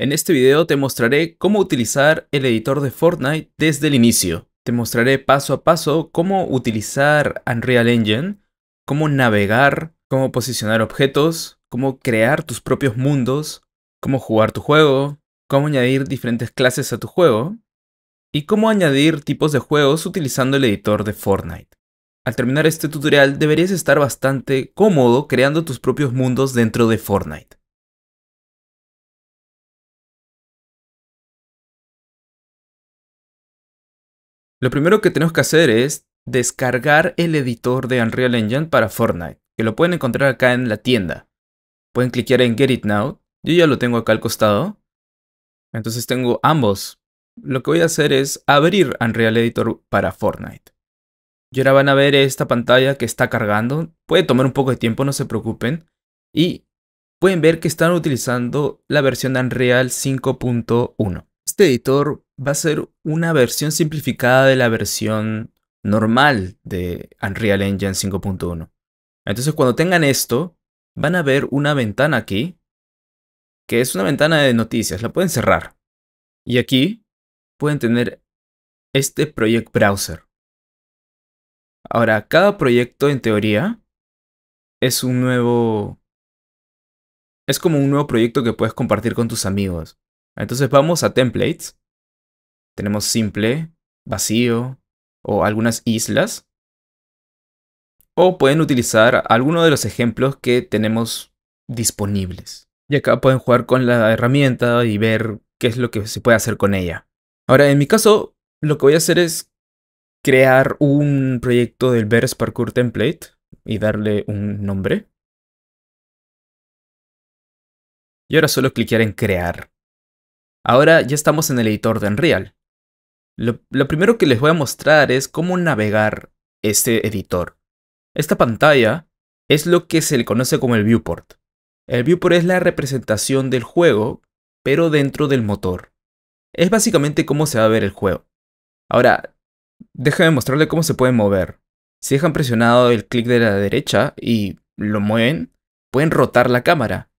En este video te mostraré cómo utilizar el editor de Fortnite desde el inicio. Te mostraré paso a paso cómo utilizar Unreal Engine, cómo navegar, cómo posicionar objetos, cómo crear tus propios mundos, cómo jugar tu juego, cómo añadir diferentes clases a tu juego y cómo añadir tipos de juegos utilizando el editor de Fortnite. Al terminar este tutorial deberías estar bastante cómodo creando tus propios mundos dentro de Fortnite. Lo primero que tenemos que hacer es descargar el editor de Unreal Engine para Fortnite, que lo pueden encontrar acá en la tienda. Pueden cliquear en Get It Now, yo ya lo tengo acá al costado. Entonces tengo ambos. Lo que voy a hacer es abrir Unreal Editor para Fortnite. Y ahora van a ver esta pantalla que está cargando. Puede tomar un poco de tiempo, no se preocupen. Y pueden ver que están utilizando la versión Unreal 5.1. Este editor va a ser una versión simplificada de la versión normal de Unreal Engine 5.1. Entonces cuando tengan esto, van a ver una ventana aquí, que es una ventana de noticias, la pueden cerrar. Y aquí pueden tener este Project Browser. Ahora, cada proyecto en teoría es un nuevo... Es como un nuevo proyecto que puedes compartir con tus amigos. Entonces vamos a templates tenemos simple, vacío o algunas islas. O pueden utilizar alguno de los ejemplos que tenemos disponibles. Y acá pueden jugar con la herramienta y ver qué es lo que se puede hacer con ella. Ahora, en mi caso, lo que voy a hacer es crear un proyecto del Verse Parkour Template y darle un nombre. Y ahora solo cliquear en crear. Ahora ya estamos en el editor de Unreal. Lo, primero que les voy a mostrar es cómo navegar este editor. Esta pantalla es lo que se le conoce como el viewport. El viewport es la representación del juego, pero dentro del motor. Es básicamente cómo se va a ver el juego. Ahora, déjenme mostrarle cómo se puede mover. Si dejan presionado el clic de la derecha y lo mueven, pueden rotar la cámara.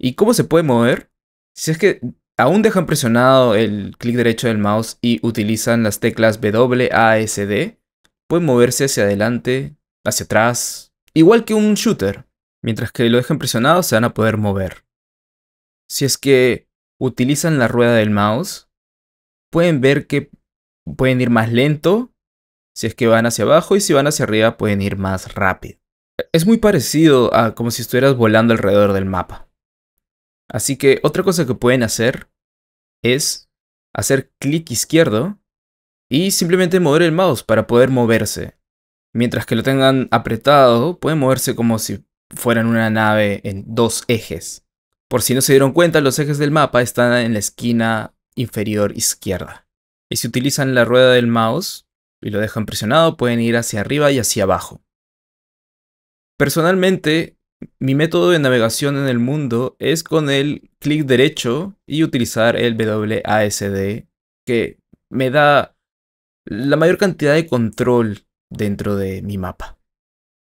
¿Y cómo se puede mover? Si es que Aún dejan presionado el clic derecho del mouse y utilizan las teclas W, A, S, D. pueden moverse hacia adelante, hacia atrás, igual que un shooter. Mientras que lo dejan presionado se van a poder mover. Si es que utilizan la rueda del mouse, pueden ver que pueden ir más lento si es que van hacia abajo y si van hacia arriba pueden ir más rápido. Es muy parecido a como si estuvieras volando alrededor del mapa. Así que otra cosa que pueden hacer es hacer clic izquierdo y simplemente mover el mouse para poder moverse. Mientras que lo tengan apretado, pueden moverse como si fueran una nave en dos ejes. Por si no se dieron cuenta, los ejes del mapa están en la esquina inferior izquierda. Y si utilizan la rueda del mouse y lo dejan presionado, pueden ir hacia arriba y hacia abajo. Personalmente, mi método de navegación en el mundo es con el clic derecho y utilizar el WASD, que me da la mayor cantidad de control dentro de mi mapa.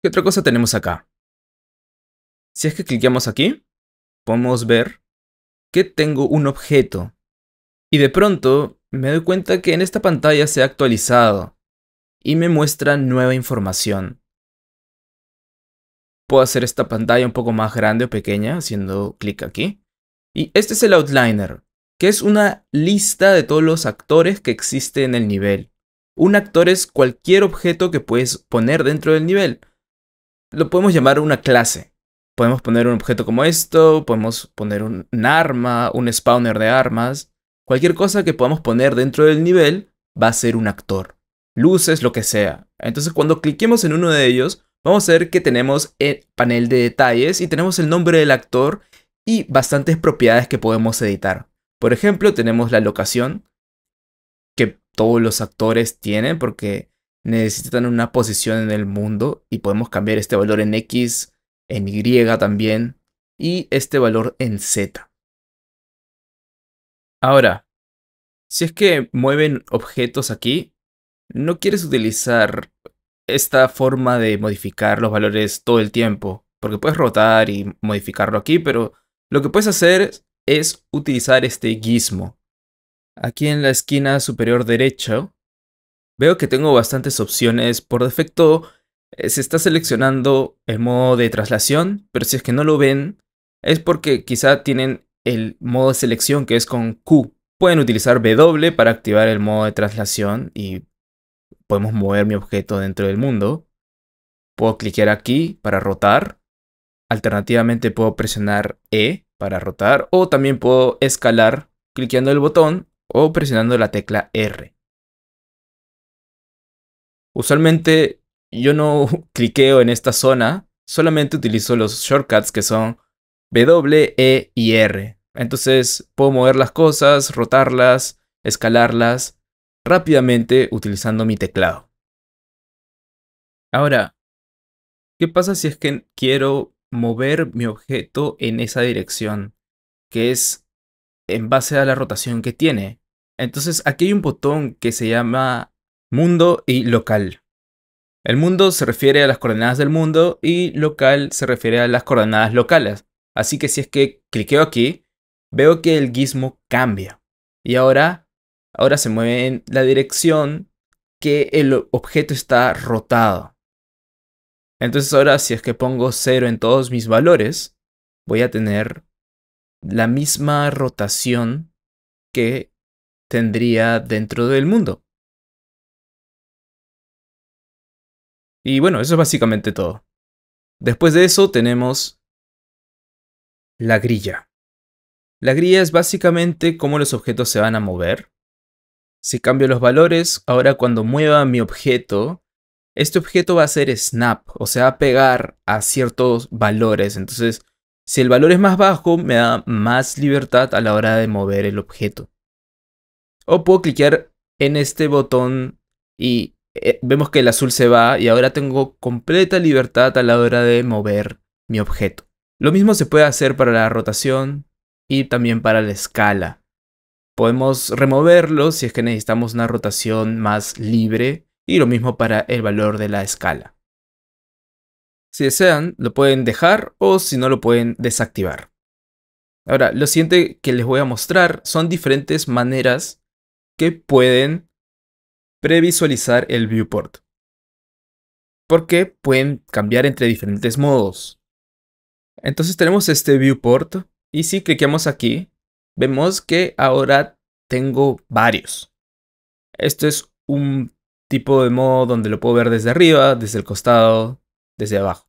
¿Qué otra cosa tenemos acá? Si es que cliqueamos aquí, podemos ver que tengo un objeto. Y de pronto me doy cuenta que en esta pantalla se ha actualizado y me muestra nueva información. Puedo hacer esta pantalla un poco más grande o pequeña haciendo clic aquí. Y este es el Outliner, que es una lista de todos los actores que existen en el nivel. Un actor es cualquier objeto que puedes poner dentro del nivel. Lo podemos llamar una clase. Podemos poner un objeto como esto, podemos poner un, un arma, un spawner de armas. Cualquier cosa que podamos poner dentro del nivel va a ser un actor. Luces, lo que sea. Entonces cuando cliquemos en uno de ellos, Vamos a ver que tenemos el eh, panel de detalles y tenemos el nombre del actor y bastantes propiedades que podemos editar. Por ejemplo, tenemos la locación que todos los actores tienen porque necesitan una posición en el mundo y podemos cambiar este valor en X, en Y también y este valor en Z. Ahora, si es que mueven objetos aquí, no quieres utilizar esta forma de modificar los valores todo el tiempo, porque puedes rotar y modificarlo aquí, pero lo que puedes hacer es utilizar este gizmo. Aquí en la esquina superior derecha veo que tengo bastantes opciones. Por defecto eh, se está seleccionando el modo de traslación, pero si es que no lo ven es porque quizá tienen el modo de selección que es con Q. Pueden utilizar W para activar el modo de traslación y podemos mover mi objeto dentro del mundo. Puedo cliquear aquí para rotar. Alternativamente puedo presionar E para rotar o también puedo escalar cliqueando el botón o presionando la tecla R. Usualmente yo no cliqueo en esta zona, solamente utilizo los shortcuts que son W, E y R. Entonces puedo mover las cosas, rotarlas, escalarlas rápidamente utilizando mi teclado. Ahora, ¿qué pasa si es que quiero mover mi objeto en esa dirección? Que es en base a la rotación que tiene. Entonces aquí hay un botón que se llama mundo y local. El mundo se refiere a las coordenadas del mundo y local se refiere a las coordenadas locales. Así que si es que cliqueo aquí, veo que el gizmo cambia. Y ahora ahora se mueve en la dirección que el objeto está rotado. Entonces ahora si es que pongo 0 en todos mis valores, voy a tener la misma rotación que tendría dentro del mundo. Y bueno, eso es básicamente todo. Después de eso tenemos la grilla. La grilla es básicamente cómo los objetos se van a mover. Si cambio los valores, ahora cuando mueva mi objeto, este objeto va a ser snap, o sea, va a pegar a ciertos valores. Entonces, si el valor es más bajo, me da más libertad a la hora de mover el objeto. O puedo cliquear en este botón y eh, vemos que el azul se va y ahora tengo completa libertad a la hora de mover mi objeto. Lo mismo se puede hacer para la rotación y también para la escala. Podemos removerlo si es que necesitamos una rotación más libre y lo mismo para el valor de la escala. Si desean, lo pueden dejar o si no lo pueden desactivar. Ahora, lo siguiente que les voy a mostrar son diferentes maneras que pueden previsualizar el viewport. Porque pueden cambiar entre diferentes modos. Entonces tenemos este viewport y si clicamos aquí, vemos que ahora tengo varios. Esto es un tipo de modo donde lo puedo ver desde arriba, desde el costado, desde abajo.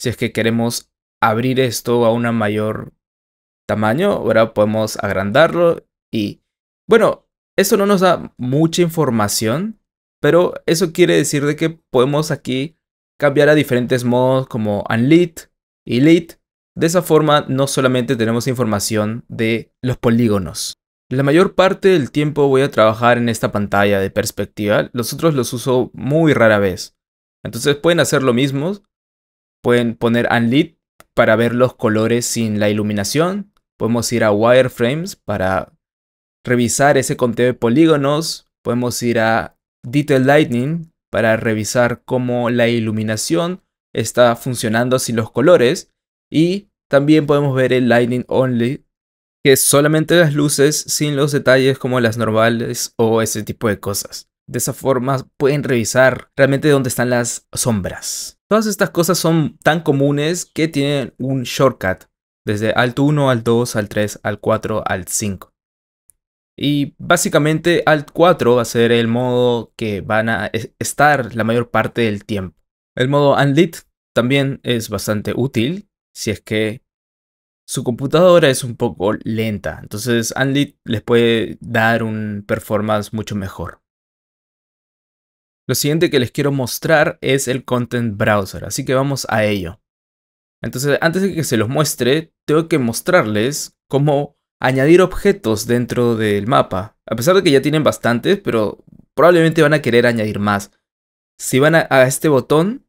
Si es que queremos abrir esto a un mayor tamaño, ahora podemos agrandarlo y... Bueno, eso no nos da mucha información, pero eso quiere decir de que podemos aquí cambiar a diferentes modos como unlit y lit de esa forma no solamente tenemos información de los polígonos. La mayor parte del tiempo voy a trabajar en esta pantalla de perspectiva, los otros los uso muy rara vez. Entonces pueden hacer lo mismo, pueden poner Unlit para ver los colores sin la iluminación, podemos ir a Wireframes para revisar ese conteo de polígonos, podemos ir a Detail Lightning para revisar cómo la iluminación está funcionando sin los colores y también podemos ver el Lightning Only, que es solamente las luces sin los detalles como las normales o ese tipo de cosas. De esa forma pueden revisar realmente dónde están las sombras. Todas estas cosas son tan comunes que tienen un shortcut, desde Alt 1, Alt 2, Alt 3, Alt 4, Alt 5. Y básicamente Alt 4 va a ser el modo que van a estar la mayor parte del tiempo. El modo Unlit también es bastante útil, si es que su computadora es un poco lenta. Entonces Unlit les puede dar un performance mucho mejor. Lo siguiente que les quiero mostrar es el Content Browser, así que vamos a ello. Entonces, antes de que se los muestre, tengo que mostrarles cómo añadir objetos dentro del mapa. A pesar de que ya tienen bastantes, pero probablemente van a querer añadir más. Si van a este botón,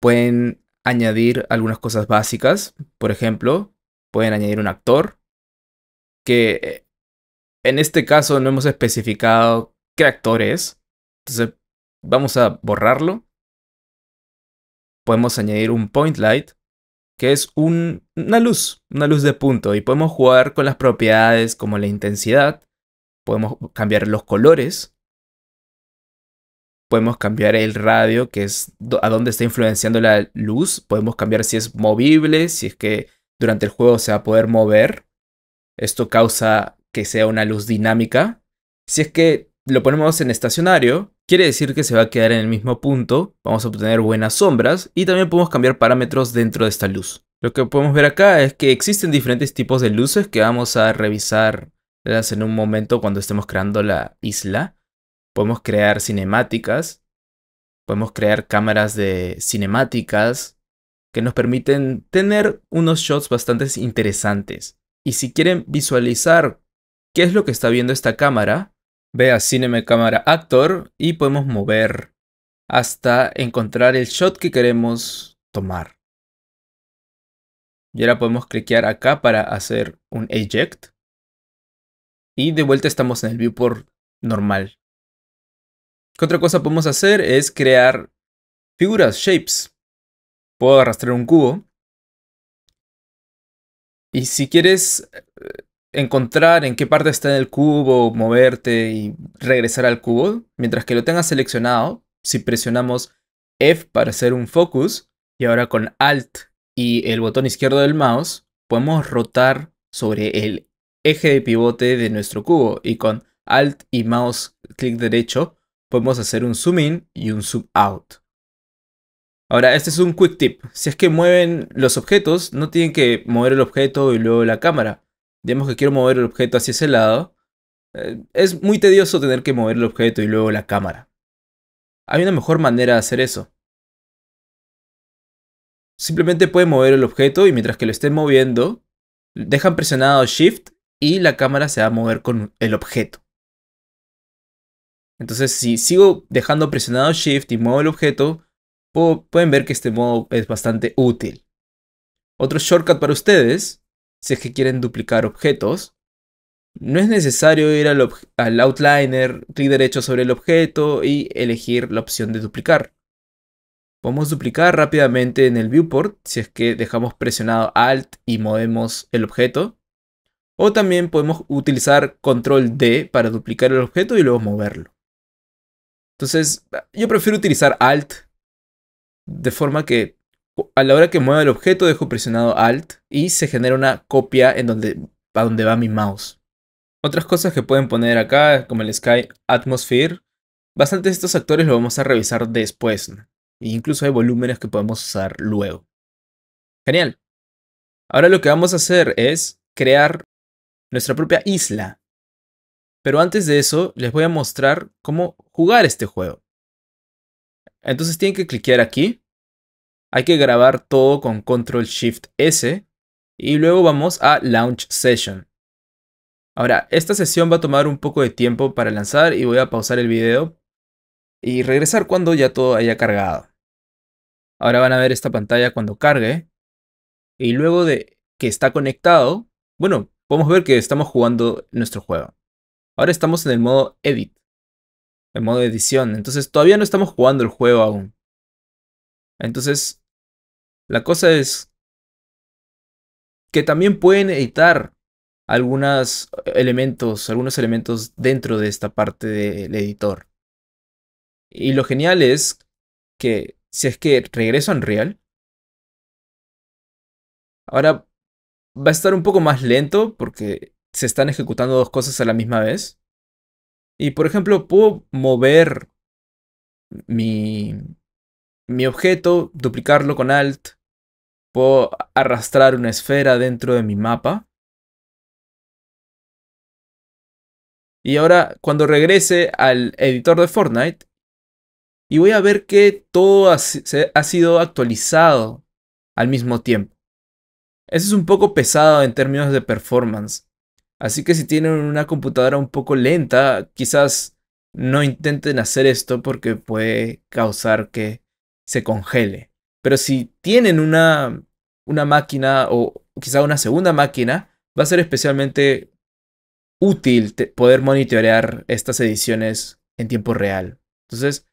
pueden añadir algunas cosas básicas. Por ejemplo, pueden añadir un actor, que eh, en este caso no hemos especificado qué actor es. Entonces vamos a borrarlo. Podemos añadir un point light, que es una luz, una luz de punto. Y podemos jugar con las propiedades como la intensidad. Podemos cambiar los colores podemos cambiar el radio, que es a dónde está influenciando la luz, podemos cambiar si es movible, si es que durante el juego se va a poder mover. Esto causa que sea una luz dinámica. Si es que lo ponemos en estacionario, quiere decir que se va a quedar en el mismo punto, vamos a obtener buenas sombras y también podemos cambiar parámetros dentro de esta luz. Lo que podemos ver acá es que existen diferentes tipos de luces que vamos a revisar en un momento cuando estemos creando la isla podemos crear cinemáticas, podemos crear cámaras de cinemáticas que nos permiten tener unos shots bastante interesantes. Y si quieren visualizar qué es lo que está viendo esta cámara, ve a Cinema Cámara Actor y podemos mover hasta encontrar el shot que queremos tomar. Y ahora podemos cliquear acá para hacer un eject. Y de vuelta estamos en el viewport normal otra cosa podemos hacer? Es crear figuras, shapes. Puedo arrastrar un cubo. Y si quieres eh, encontrar en qué parte está el cubo, moverte y regresar al cubo, mientras que lo tengas seleccionado, si presionamos F para hacer un focus, y ahora con Alt y el botón izquierdo del mouse, podemos rotar sobre el eje de pivote de nuestro cubo. Y con Alt y mouse clic derecho, podemos hacer un zoom in y un zoom out. Ahora, este es un quick tip. Si es que mueven los objetos, no tienen que mover el objeto y luego la cámara. Digamos que quiero mover el objeto hacia ese lado. Eh, es muy tedioso tener que mover el objeto y luego la cámara. Hay una mejor manera de hacer eso. Simplemente pueden mover el objeto y mientras que lo estén moviendo, dejan presionado Shift y la cámara se va a mover con el objeto. Entonces, si sigo dejando presionado Shift y muevo el objeto, pueden ver que este modo es bastante útil. Otro shortcut para ustedes, si es que quieren duplicar objetos, no es necesario ir al, al outliner, clic derecho sobre el objeto y elegir la opción de duplicar. Podemos duplicar rápidamente en el viewport si es que dejamos presionado Alt y movemos el objeto. O también podemos utilizar Control D para duplicar el objeto y luego moverlo. Entonces, yo prefiero utilizar Alt de forma que a la hora que mueva el objeto dejo presionado Alt y se genera una copia en donde, a donde va mi mouse. Otras cosas que pueden poner acá, como el Sky Atmosphere, bastantes de estos actores lo vamos a revisar después. E incluso hay volúmenes que podemos usar luego. Genial. Ahora lo que vamos a hacer es crear nuestra propia isla. Pero antes de eso, les voy a mostrar cómo jugar este juego. Entonces tienen que cliquear aquí. Hay que grabar todo con Control Shift S. Y luego vamos a Launch Session. Ahora, esta sesión va a tomar un poco de tiempo para lanzar y voy a pausar el video y regresar cuando ya todo haya cargado. Ahora van a ver esta pantalla cuando cargue. Y luego de que está conectado, bueno, podemos ver que estamos jugando nuestro juego. Ahora estamos en el modo edit, el modo edición. Entonces todavía no estamos jugando el juego aún. Entonces, la cosa es que también pueden editar algunos eh, elementos, algunos elementos dentro de esta parte del editor. Y lo genial es que si es que regreso a Unreal, ahora va a estar un poco más lento porque se están ejecutando dos cosas a la misma vez. Y por ejemplo, puedo mover mi, objeto, duplicarlo con Alt, puedo arrastrar una esfera dentro de mi mapa. Y ahora cuando regrese al editor de Fortnite y voy a ver que todo se, ha sido actualizado al mismo tiempo. Eso es un poco pesado en términos de performance. Así que si tienen una computadora un poco lenta, quizás no intenten hacer esto porque puede causar que se congele. Pero si tienen una, máquina o quizá una segunda máquina, va a ser especialmente útil poder monitorear estas ediciones en tiempo real. Entonces,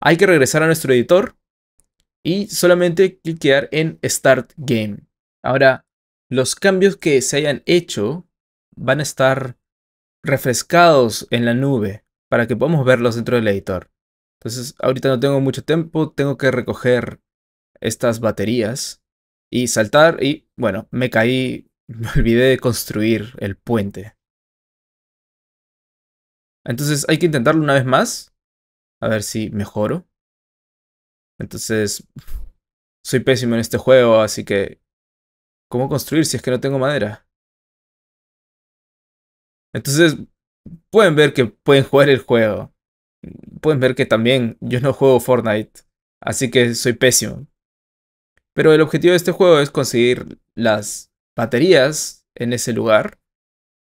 hay que regresar a nuestro editor y solamente cliquear en Start Game. Ahora, los cambios que se hayan hecho van a estar refrescados en la nube para que podamos verlos dentro del editor. Entonces, ahorita no tengo mucho tiempo, tengo que recoger estas baterías y saltar y, bueno, me caí, me olvidé de construir el puente. Entonces hay que intentarlo una vez más, a ver si mejoro. Entonces, soy pésimo en este juego, así que... ¿Cómo construir si es que no tengo madera? Entonces, pueden ver que pueden jugar el juego. Pueden ver que también yo no juego Fortnite, así que soy pésimo. Pero el objetivo de este juego es conseguir las baterías en ese lugar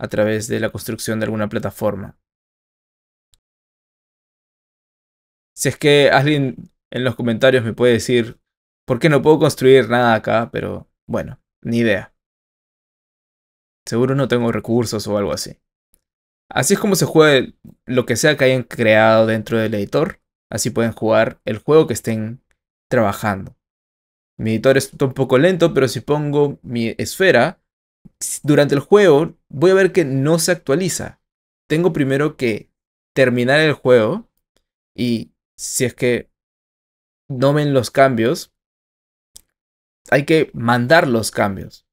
a través de la construcción de alguna plataforma. Si es que alguien en los comentarios me puede decir, ¿por qué no puedo construir nada acá? Pero bueno, ni idea. Seguro no tengo recursos o algo así. Así es como se juega lo que sea que hayan creado dentro del editor. Así pueden jugar el juego que estén trabajando. Mi editor está un poco lento, pero si pongo mi esfera, durante el juego voy a ver que no se actualiza. Tengo primero que terminar el juego y si es que no ven los cambios, hay que mandar los cambios.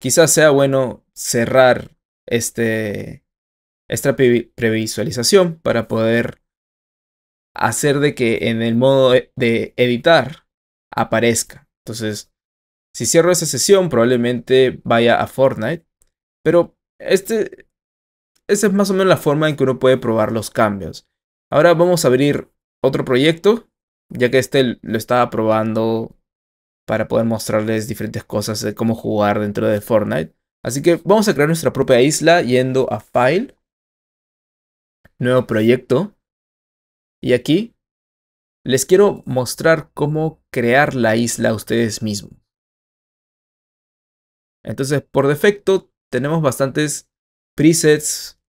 Quizás sea bueno cerrar este esta previsualización para poder hacer de que en el modo e, de editar aparezca. Entonces, si cierro esa sesión, probablemente vaya a Fortnite. Pero este, es más o menos la forma en que uno puede probar los cambios. Ahora vamos a abrir otro proyecto, ya que este lo estaba probando para poder mostrarles diferentes cosas de cómo jugar dentro de Fortnite. Así que vamos a crear nuestra propia isla yendo a File, nuevo proyecto. Y aquí les quiero mostrar cómo crear la isla ustedes mismos. Entonces, por defecto, tenemos bastantes presets,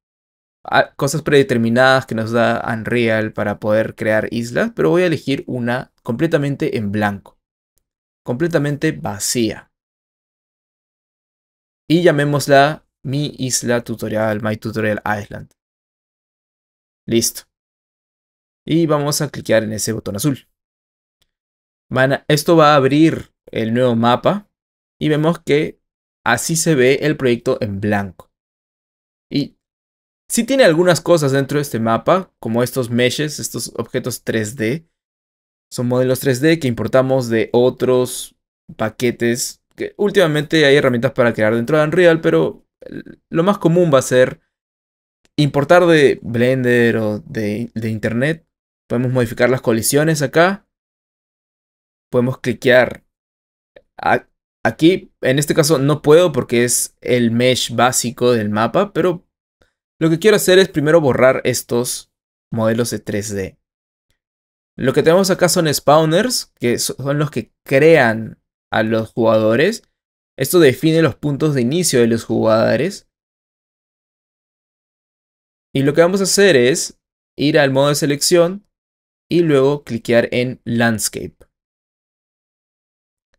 cosas predeterminadas que nos da Unreal para poder crear islas, pero voy a elegir una completamente en blanco, completamente vacía. Y llamémosla mi isla tutorial, My Tutorial Island. Listo. Y vamos a cliquear en ese botón azul. esto va a abrir el nuevo mapa y vemos que así se ve el proyecto en blanco. Y si tiene algunas cosas dentro de este mapa, como estos meshes, estos objetos 3D. Son modelos 3D que importamos de otros paquetes. Que últimamente hay herramientas para crear dentro de Unreal, pero lo más común va a ser importar de Blender o de, Internet. Podemos modificar las colisiones acá. Podemos cliquear aquí. En este caso no puedo porque es el mesh básico del mapa, pero lo que quiero hacer es primero borrar estos modelos de 3D. Lo que tenemos acá son spawners, que son los que crean a los jugadores. Esto define los puntos de inicio de los jugadores. Y lo que vamos a hacer es ir al modo de selección y luego cliquear en Landscape.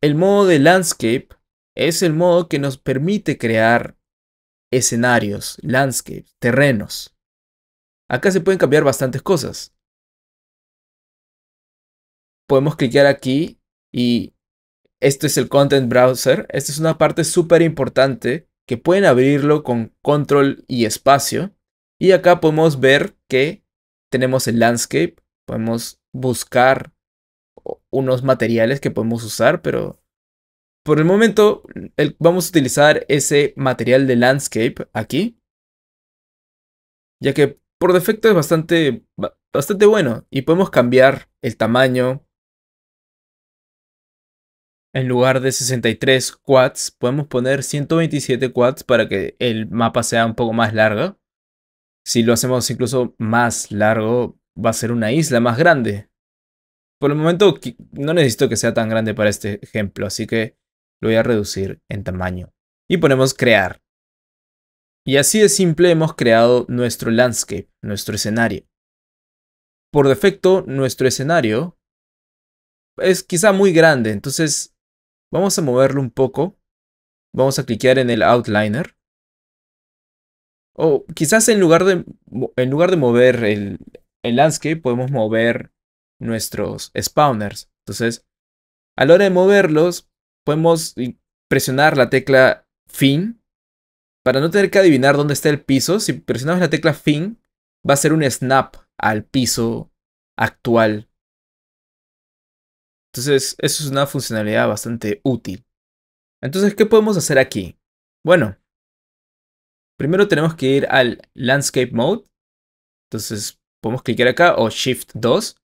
El modo de Landscape es el modo que nos permite crear escenarios, landscapes, terrenos. Acá se pueden cambiar bastantes cosas. Podemos cliquear aquí y este es el Content Browser. Esta es una parte súper importante que pueden abrirlo con control y espacio. Y acá podemos ver que tenemos el landscape, podemos buscar unos materiales que podemos usar, pero por el momento vamos a utilizar ese material de landscape aquí, ya que por defecto es bastante, bastante bueno y podemos cambiar el tamaño. En lugar de 63 quads, podemos poner 127 quads para que el mapa sea un poco más largo. Si lo hacemos incluso más largo, va a ser una isla más grande. Por el momento no necesito que sea tan grande para este ejemplo, así que lo voy a reducir en tamaño. Y ponemos crear. Y así de simple hemos creado nuestro landscape, nuestro escenario. Por defecto, nuestro escenario es quizá muy grande, entonces vamos a moverlo un poco. Vamos a cliquear en el outliner o quizás en lugar de, en lugar de mover el, el landscape, podemos mover nuestros spawners. Entonces, a la hora de moverlos, podemos presionar la tecla fin. Para no tener que adivinar dónde está el piso, si presionamos la tecla fin, va a ser un snap al piso actual. Entonces, eso es una funcionalidad bastante útil. Entonces, ¿qué podemos hacer aquí? Bueno, Primero tenemos que ir al Landscape Mode. Entonces podemos clicar acá o Shift 2.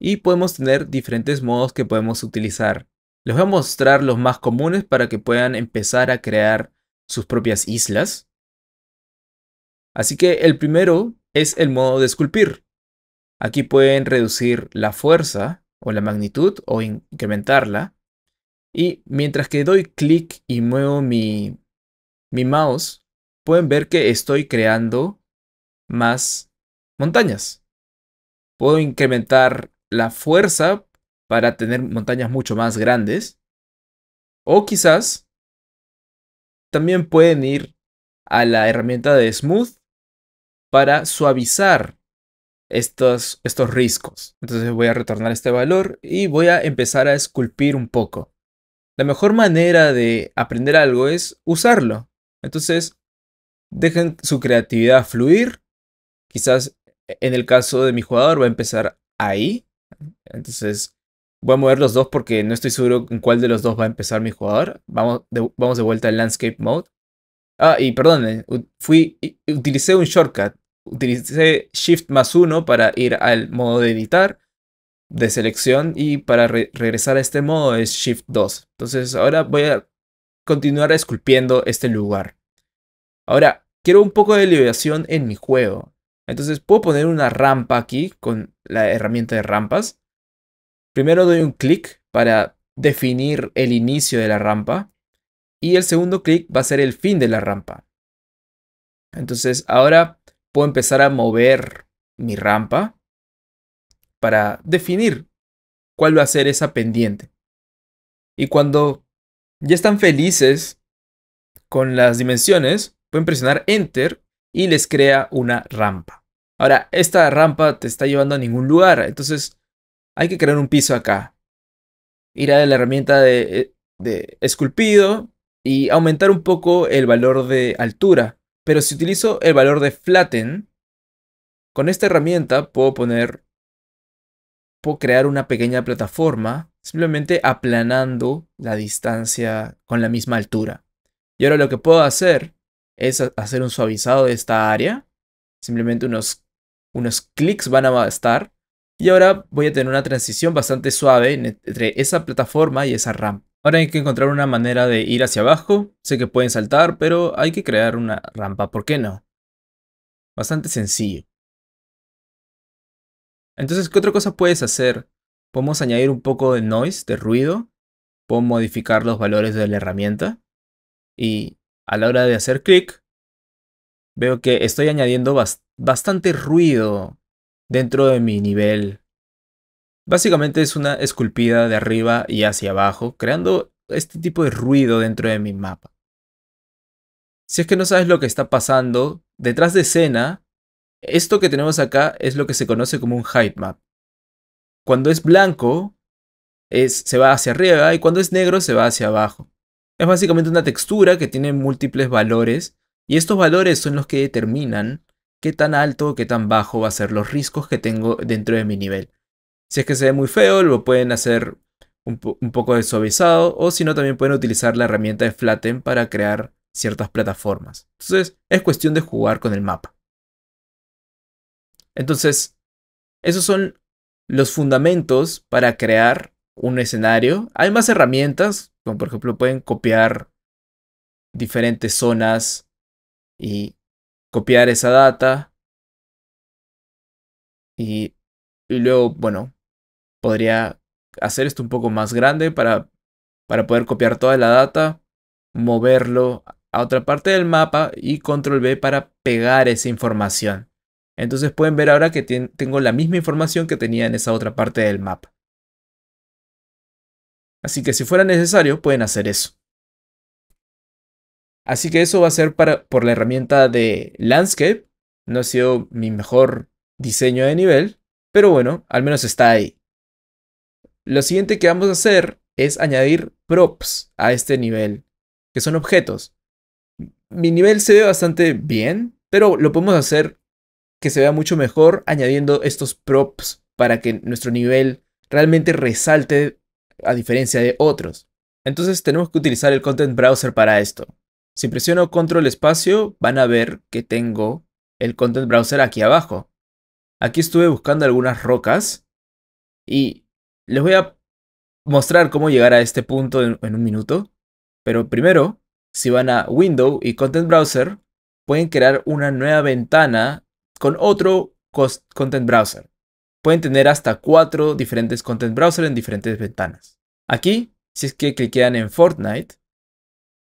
Y podemos tener diferentes modos que podemos utilizar. Les voy a mostrar los más comunes para que puedan empezar a crear sus propias islas. Así que el primero es el modo de esculpir. Aquí pueden reducir la fuerza o la magnitud o incrementarla. Y mientras que doy clic y muevo mi, mi mouse, pueden ver que estoy creando más montañas. Puedo incrementar la fuerza para tener montañas mucho más grandes. O quizás también pueden ir a la herramienta de Smooth para suavizar estos, estos riscos. Entonces voy a retornar este valor y voy a empezar a esculpir un poco. La mejor manera de aprender algo es usarlo. Entonces dejen su creatividad fluir. Quizás e, en el caso de mi jugador va a empezar ahí. Entonces voy a mover los dos porque no estoy seguro en cuál de los dos va a empezar mi jugador. Vamos de, vamos de vuelta al landscape mode. Ah, y perdón, eh, fui, utilicé un shortcut. Utilicé Shift más uno para ir al modo de editar, de selección, y para regresar a este modo es Shift 2. Entonces ahora voy a continuar esculpiendo este lugar. Ahora, quiero un poco de liberación en mi juego. Entonces puedo poner una rampa aquí con la herramienta de rampas. Primero doy un clic para definir el inicio de la rampa. Y el segundo clic va a ser el fin de la rampa. Entonces ahora puedo empezar a mover mi rampa para definir cuál va a ser esa pendiente. Y cuando ya están felices con las dimensiones, pueden presionar Enter y les crea una rampa. Ahora, esta rampa te está llevando a ningún lugar, entonces hay que crear un piso acá. Ir a la herramienta de, eh, de esculpido y aumentar un poco el valor de altura. Pero si utilizo el valor de flatten, con esta herramienta puedo poner, puedo crear una pequeña plataforma simplemente aplanando la distancia con la misma altura. Y ahora lo que puedo hacer es hacer un suavizado de esta área. Simplemente unos, unos clics van a bastar. Y ahora voy a tener una transición bastante suave e-, entre esa plataforma y esa rampa. Ahora hay que encontrar una manera de ir hacia abajo. Sé que pueden saltar, pero hay que crear una rampa, ¿por qué no? Bastante sencillo. Entonces, ¿qué otra cosa puedes hacer? Podemos añadir un poco de noise, de ruido. Puedo modificar los valores de la herramienta. Y a la hora de hacer clic, veo que estoy añadiendo bastante ruido dentro de mi nivel. Básicamente es una esculpida de arriba y hacia abajo, creando este tipo de ruido dentro de mi mapa. Si es que no sabes lo que está pasando, detrás de escena, esto que tenemos acá es lo que se conoce como un height map. Cuando es blanco, es, se va hacia arriba y cuando es negro se va hacia abajo. Es básicamente una textura que tiene múltiples valores y estos valores son los que determinan qué tan alto o qué tan bajo va a ser los riscos que tengo dentro de mi nivel. Si es que se ve muy feo, lo pueden hacer un, poco de suavizado o si no también pueden utilizar la herramienta de Flatten para crear ciertas plataformas. Entonces es cuestión de jugar con el mapa. Entonces, esos son los fundamentos para crear un escenario. Hay más herramientas, como por ejemplo pueden copiar diferentes zonas y copiar esa data. Y, luego, bueno, podría hacer esto un poco más grande para, para poder copiar toda la data, moverlo a otra parte del mapa y control B para pegar esa información. Entonces pueden ver ahora que tengo la misma información que tenía en esa otra parte del mapa. Así que si fuera necesario, pueden hacer eso. Así que eso va a ser para, por la herramienta de Landscape. No ha sido mi mejor diseño de nivel, pero bueno, al menos está ahí. Lo siguiente que vamos a hacer es añadir props a este nivel, que son objetos. Mi nivel se ve bastante bien, pero lo podemos hacer que se vea mucho mejor añadiendo estos props para que nuestro nivel realmente resalte a diferencia de otros. Entonces tenemos que utilizar el Content Browser para esto. Si presiono control espacio, van a ver que tengo el Content Browser aquí abajo. Aquí estuve buscando algunas rocas y les voy a mostrar cómo llegar a este punto en, un minuto. Pero primero, si van a Window y Content Browser, pueden crear una nueva ventana con otro Content Browser. Pueden tener hasta cuatro diferentes content browser en diferentes ventanas. Aquí, si es que cliquean en Fortnite,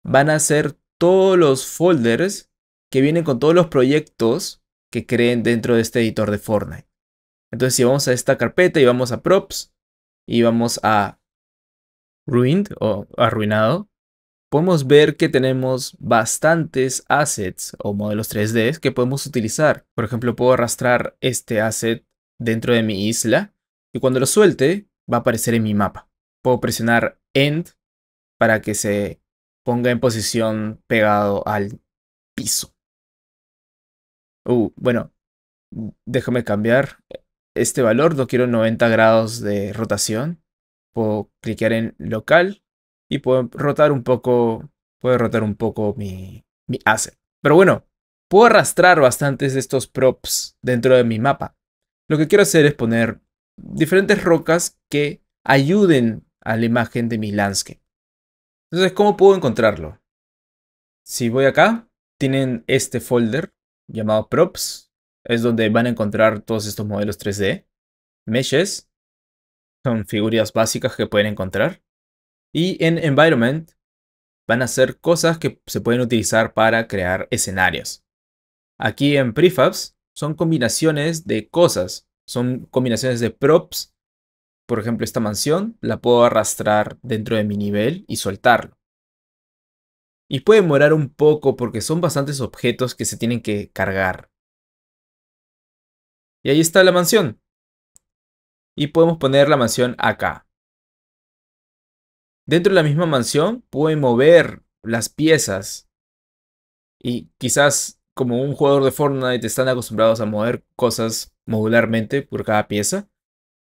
van a ser todos los folders que vienen con todos los proyectos que creen dentro de este editor de Fortnite. Entonces, si vamos a esta carpeta y vamos a props y vamos a ruined o arruinado, podemos ver que tenemos bastantes assets o modelos 3D que podemos utilizar. Por ejemplo, puedo arrastrar este asset dentro de mi isla y cuando lo suelte va a aparecer en mi mapa. Puedo presionar End para que se ponga en posición pegado al piso. Uh, bueno, déjame cambiar este valor, no quiero 90 grados de rotación. Puedo clicar en local y puedo rotar un poco, puedo rotar un poco mi, mi asset. Pero bueno, puedo arrastrar bastantes de estos props dentro de mi mapa. Lo que quiero hacer es poner diferentes rocas que ayuden a la imagen de mi landscape. Entonces, ¿cómo puedo encontrarlo? Si voy acá, tienen este folder llamado props. Es donde van a encontrar todos estos modelos 3D. Meshes. Son figuras básicas que pueden encontrar. Y en environment van a ser cosas que se pueden utilizar para crear escenarios. Aquí en prefabs son combinaciones de cosas, son combinaciones de props. Por ejemplo, esta mansión la puedo arrastrar dentro de mi nivel y soltarlo. Y puede demorar un poco porque son bastantes objetos que se tienen que cargar. Y ahí está la mansión. Y podemos poner la mansión acá. Dentro de la misma mansión puedo mover las piezas. Y quizás como un jugador de Fortnite están acostumbrados a mover cosas modularmente por cada pieza.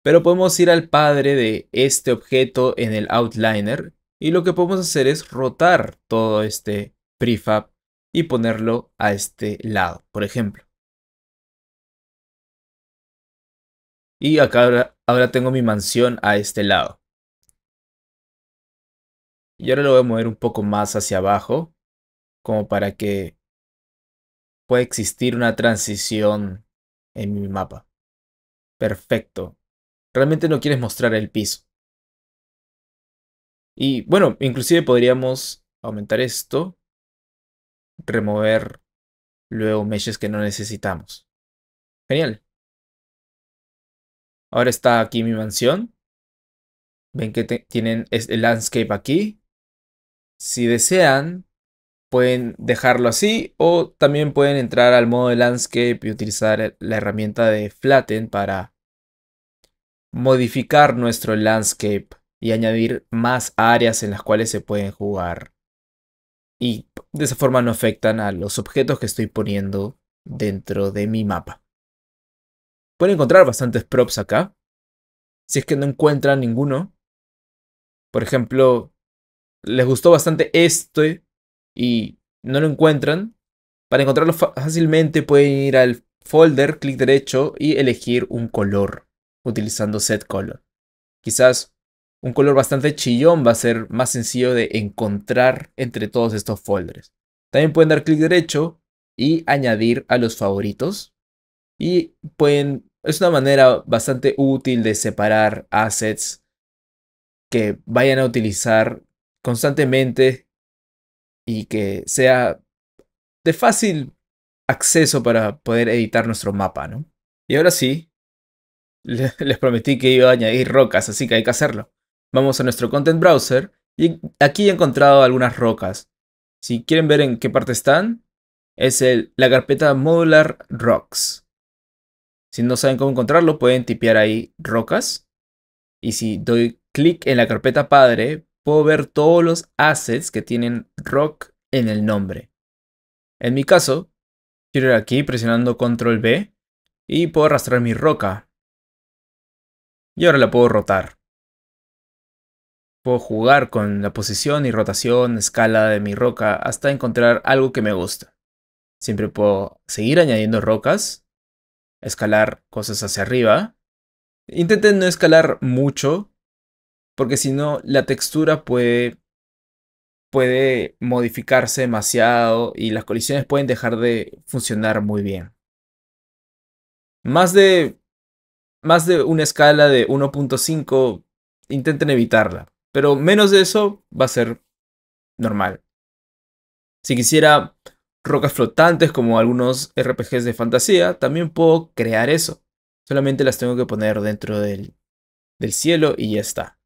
Pero podemos ir al padre de este objeto en el outliner y lo que podemos hacer es rotar todo este prefab y ponerlo a este lado, por ejemplo. Y acá ahora, tengo mi mansión a este lado. Y ahora lo voy a mover un poco más hacia abajo, como para que puede existir una transición en mi mapa. Perfecto. Realmente no quieres mostrar el piso. Y bueno, inclusive podríamos aumentar esto. Remover luego meshes que no necesitamos. Genial. Ahora está aquí mi mansión. Ven que tienen el landscape aquí. Si desean, pueden dejarlo así o también pueden entrar al modo de landscape y utilizar la herramienta de flatten para modificar nuestro landscape y añadir más áreas en las cuales se pueden jugar. Y de esa forma no afectan a los objetos que estoy poniendo dentro de mi mapa. Pueden encontrar bastantes props acá. Si es que no encuentran ninguno. Por ejemplo, les gustó bastante este y no lo encuentran, para encontrarlo fácilmente pueden ir al folder, clic derecho y elegir un color utilizando set color. Quizás un color bastante chillón va a ser más sencillo de encontrar entre todos estos folders. También pueden dar clic derecho y añadir a los favoritos. Y pueden, es una manera bastante útil de separar assets que vayan a utilizar constantemente y que sea de fácil acceso para poder editar nuestro mapa, ¿no? Y ahora sí, les prometí que iba a añadir rocas, así que hay que hacerlo. Vamos a nuestro content browser y aquí he encontrado algunas rocas. Si quieren ver en qué parte están, es la carpeta modular rocks. Si no saben cómo encontrarlo, pueden tipear ahí rocas. Y si doy clic en la carpeta padre, puedo ver todos los assets que tienen rock en el nombre. En mi caso, quiero ir aquí presionando control B y puedo arrastrar mi roca. Y ahora la puedo rotar. Puedo jugar con la posición y rotación, escala de mi roca hasta encontrar algo que me gusta. Siempre puedo seguir añadiendo rocas, escalar cosas hacia arriba. Intenten no escalar mucho porque si no la textura puede, puede modificarse demasiado y las colisiones pueden dejar de funcionar muy bien. Más de, más de una escala de 1.5 intenten evitarla, pero menos de eso va a ser normal. Si quisiera rocas flotantes como algunos RPGs de fantasía, también puedo crear eso. Solamente las tengo que poner dentro del, del cielo y ya está.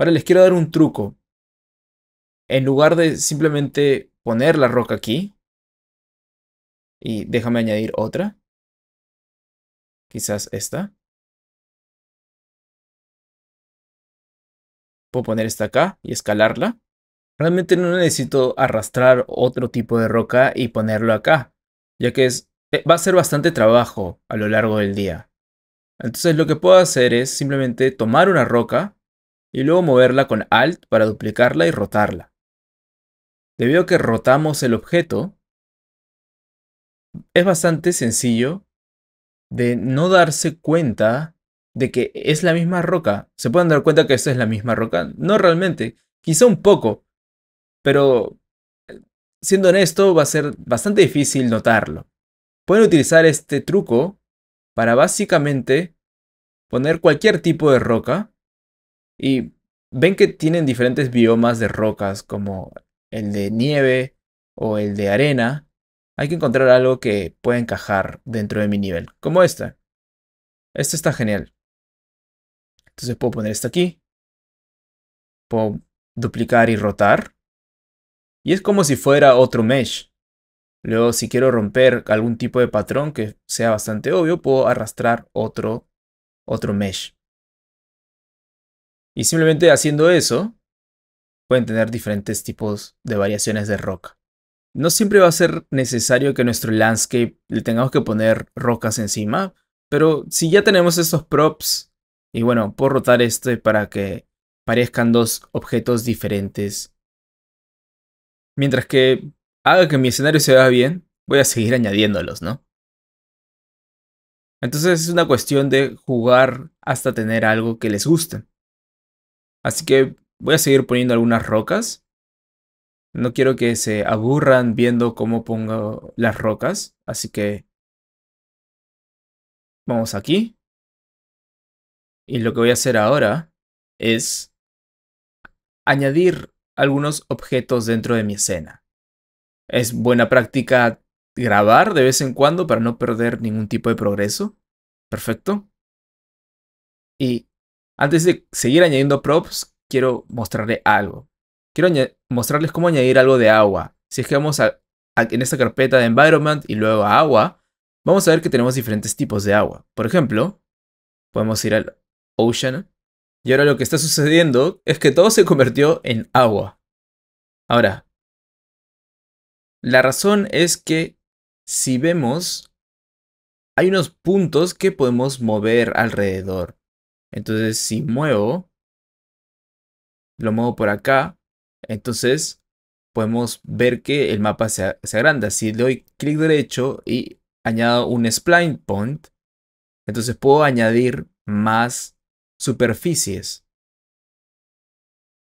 Ahora les quiero dar un truco. En lugar de simplemente poner la roca aquí, y déjame añadir otra, quizás esta. Puedo poner esta acá y escalarla. Realmente no necesito arrastrar otro tipo de roca y ponerlo acá, ya que va a ser bastante trabajo a lo largo del día. Entonces lo que puedo hacer es simplemente tomar una roca y luego moverla con Alt para duplicarla y rotarla. Debido a que rotamos el objeto, es bastante sencillo de no darse cuenta de que es la misma roca. ¿Se pueden dar cuenta que esta es la misma roca? No realmente, quizá un poco, pero eh, siendo honesto va a ser bastante difícil notarlo. Pueden utilizar este truco para básicamente poner cualquier tipo de roca y ven que tienen diferentes biomas de rocas, como el de nieve o el de arena. Hay que encontrar algo que pueda encajar dentro de mi nivel, como esta. Esta está genial. Entonces puedo poner esta aquí. Puedo duplicar y rotar. Y es como si fuera otro mesh. Luego, si quiero romper algún tipo de patrón que sea bastante obvio, puedo arrastrar otro, otro mesh. Y simplemente haciendo eso, pueden tener diferentes tipos de variaciones de roca. No siempre va a ser necesario que nuestro landscape le tengamos que poner rocas encima, pero si ya tenemos estos props, y bueno, puedo rotar este para que parezcan dos objetos diferentes. Mientras que haga que mi escenario se vea bien, voy a seguir añadiéndolos, ¿no? Entonces es una cuestión de jugar hasta tener algo que les guste. Así que voy a seguir poniendo algunas rocas. No quiero que se aburran viendo cómo pongo las rocas. Así que vamos aquí. Y lo que voy a hacer ahora es añadir algunos objetos dentro de mi escena. Es buena práctica grabar de vez en cuando para no perder ningún tipo de progreso. Perfecto. Y antes de seguir añadiendo props, quiero mostrarle algo. Quiero mostrarles cómo añadir algo de agua. Si es que vamos a, en esta carpeta de environment y luego a agua, vamos a ver que tenemos diferentes tipos de agua. Por ejemplo, podemos ir al ocean. Y ahora lo que está sucediendo es que todo se convirtió en agua. Ahora, la razón es que si vemos, hay unos puntos que podemos mover alrededor. Entonces, si muevo, lo muevo por acá, entonces podemos ver que el mapa se, agranda. Si le doy clic derecho y añado un spline point, entonces puedo añadir más superficies.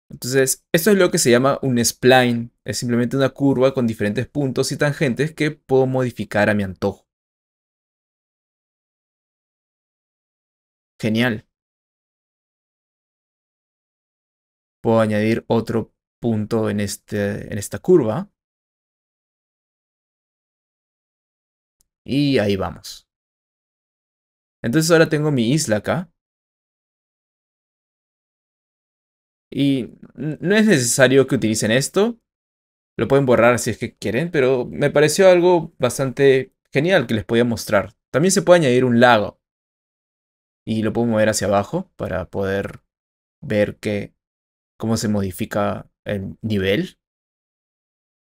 Entonces, esto es lo que se llama un spline. Es simplemente una curva con diferentes puntos y tangentes que puedo modificar a mi antojo. Genial. puedo añadir otro punto en, este, en esta curva. Y ahí vamos. Entonces ahora tengo mi isla acá. Y no es necesario que utilicen esto. Lo pueden borrar si es que quieren, pero me pareció algo bastante genial que les podía mostrar. También se puede añadir un lago. Y lo puedo mover hacia abajo para poder ver que cómo se modifica el nivel.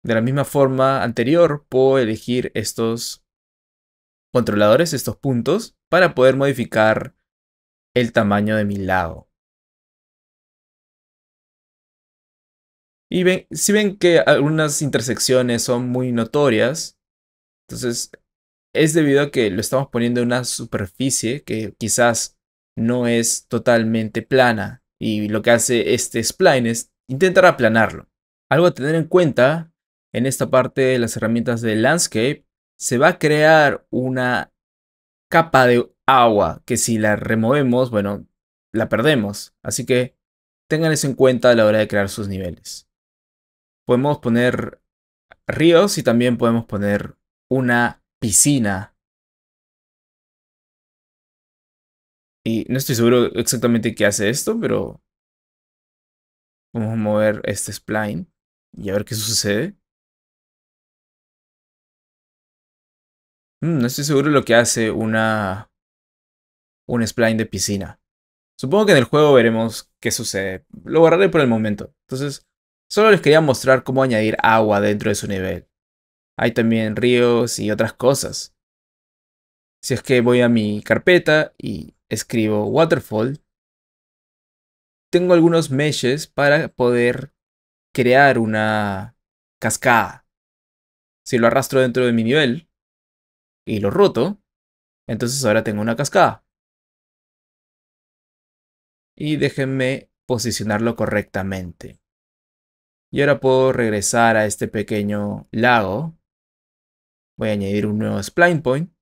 De la misma forma anterior, puedo elegir estos controladores, estos puntos, para poder modificar el tamaño de mi lado. Y ven, si ven que algunas intersecciones son muy notorias, entonces es debido a que lo estamos poniendo en una superficie que quizás no es totalmente plana. Y lo que hace este spline es intentar aplanarlo. Algo a tener en cuenta en esta parte de las herramientas de landscape, se va a crear una capa de agua que si la removemos, bueno, la perdemos. Así que tengan eso en cuenta a la hora de crear sus niveles. Podemos poner ríos y también podemos poner una piscina no estoy seguro exactamente qué hace esto, pero vamos a mover este spline y a ver qué sucede. Mm, no estoy seguro lo que hace una un spline de piscina. Supongo que en el juego veremos qué sucede. Lo borraré por el momento. Entonces, solo les quería mostrar cómo añadir agua dentro de su nivel. Hay también ríos y otras cosas. Si es que voy a mi carpeta y escribo waterfall, tengo algunos meshes para poder crear una cascada. Si lo arrastro dentro de mi nivel y lo roto, entonces ahora tengo una cascada. Y déjenme posicionarlo correctamente. Y ahora puedo regresar a este pequeño lago. Voy a añadir un nuevo spline point.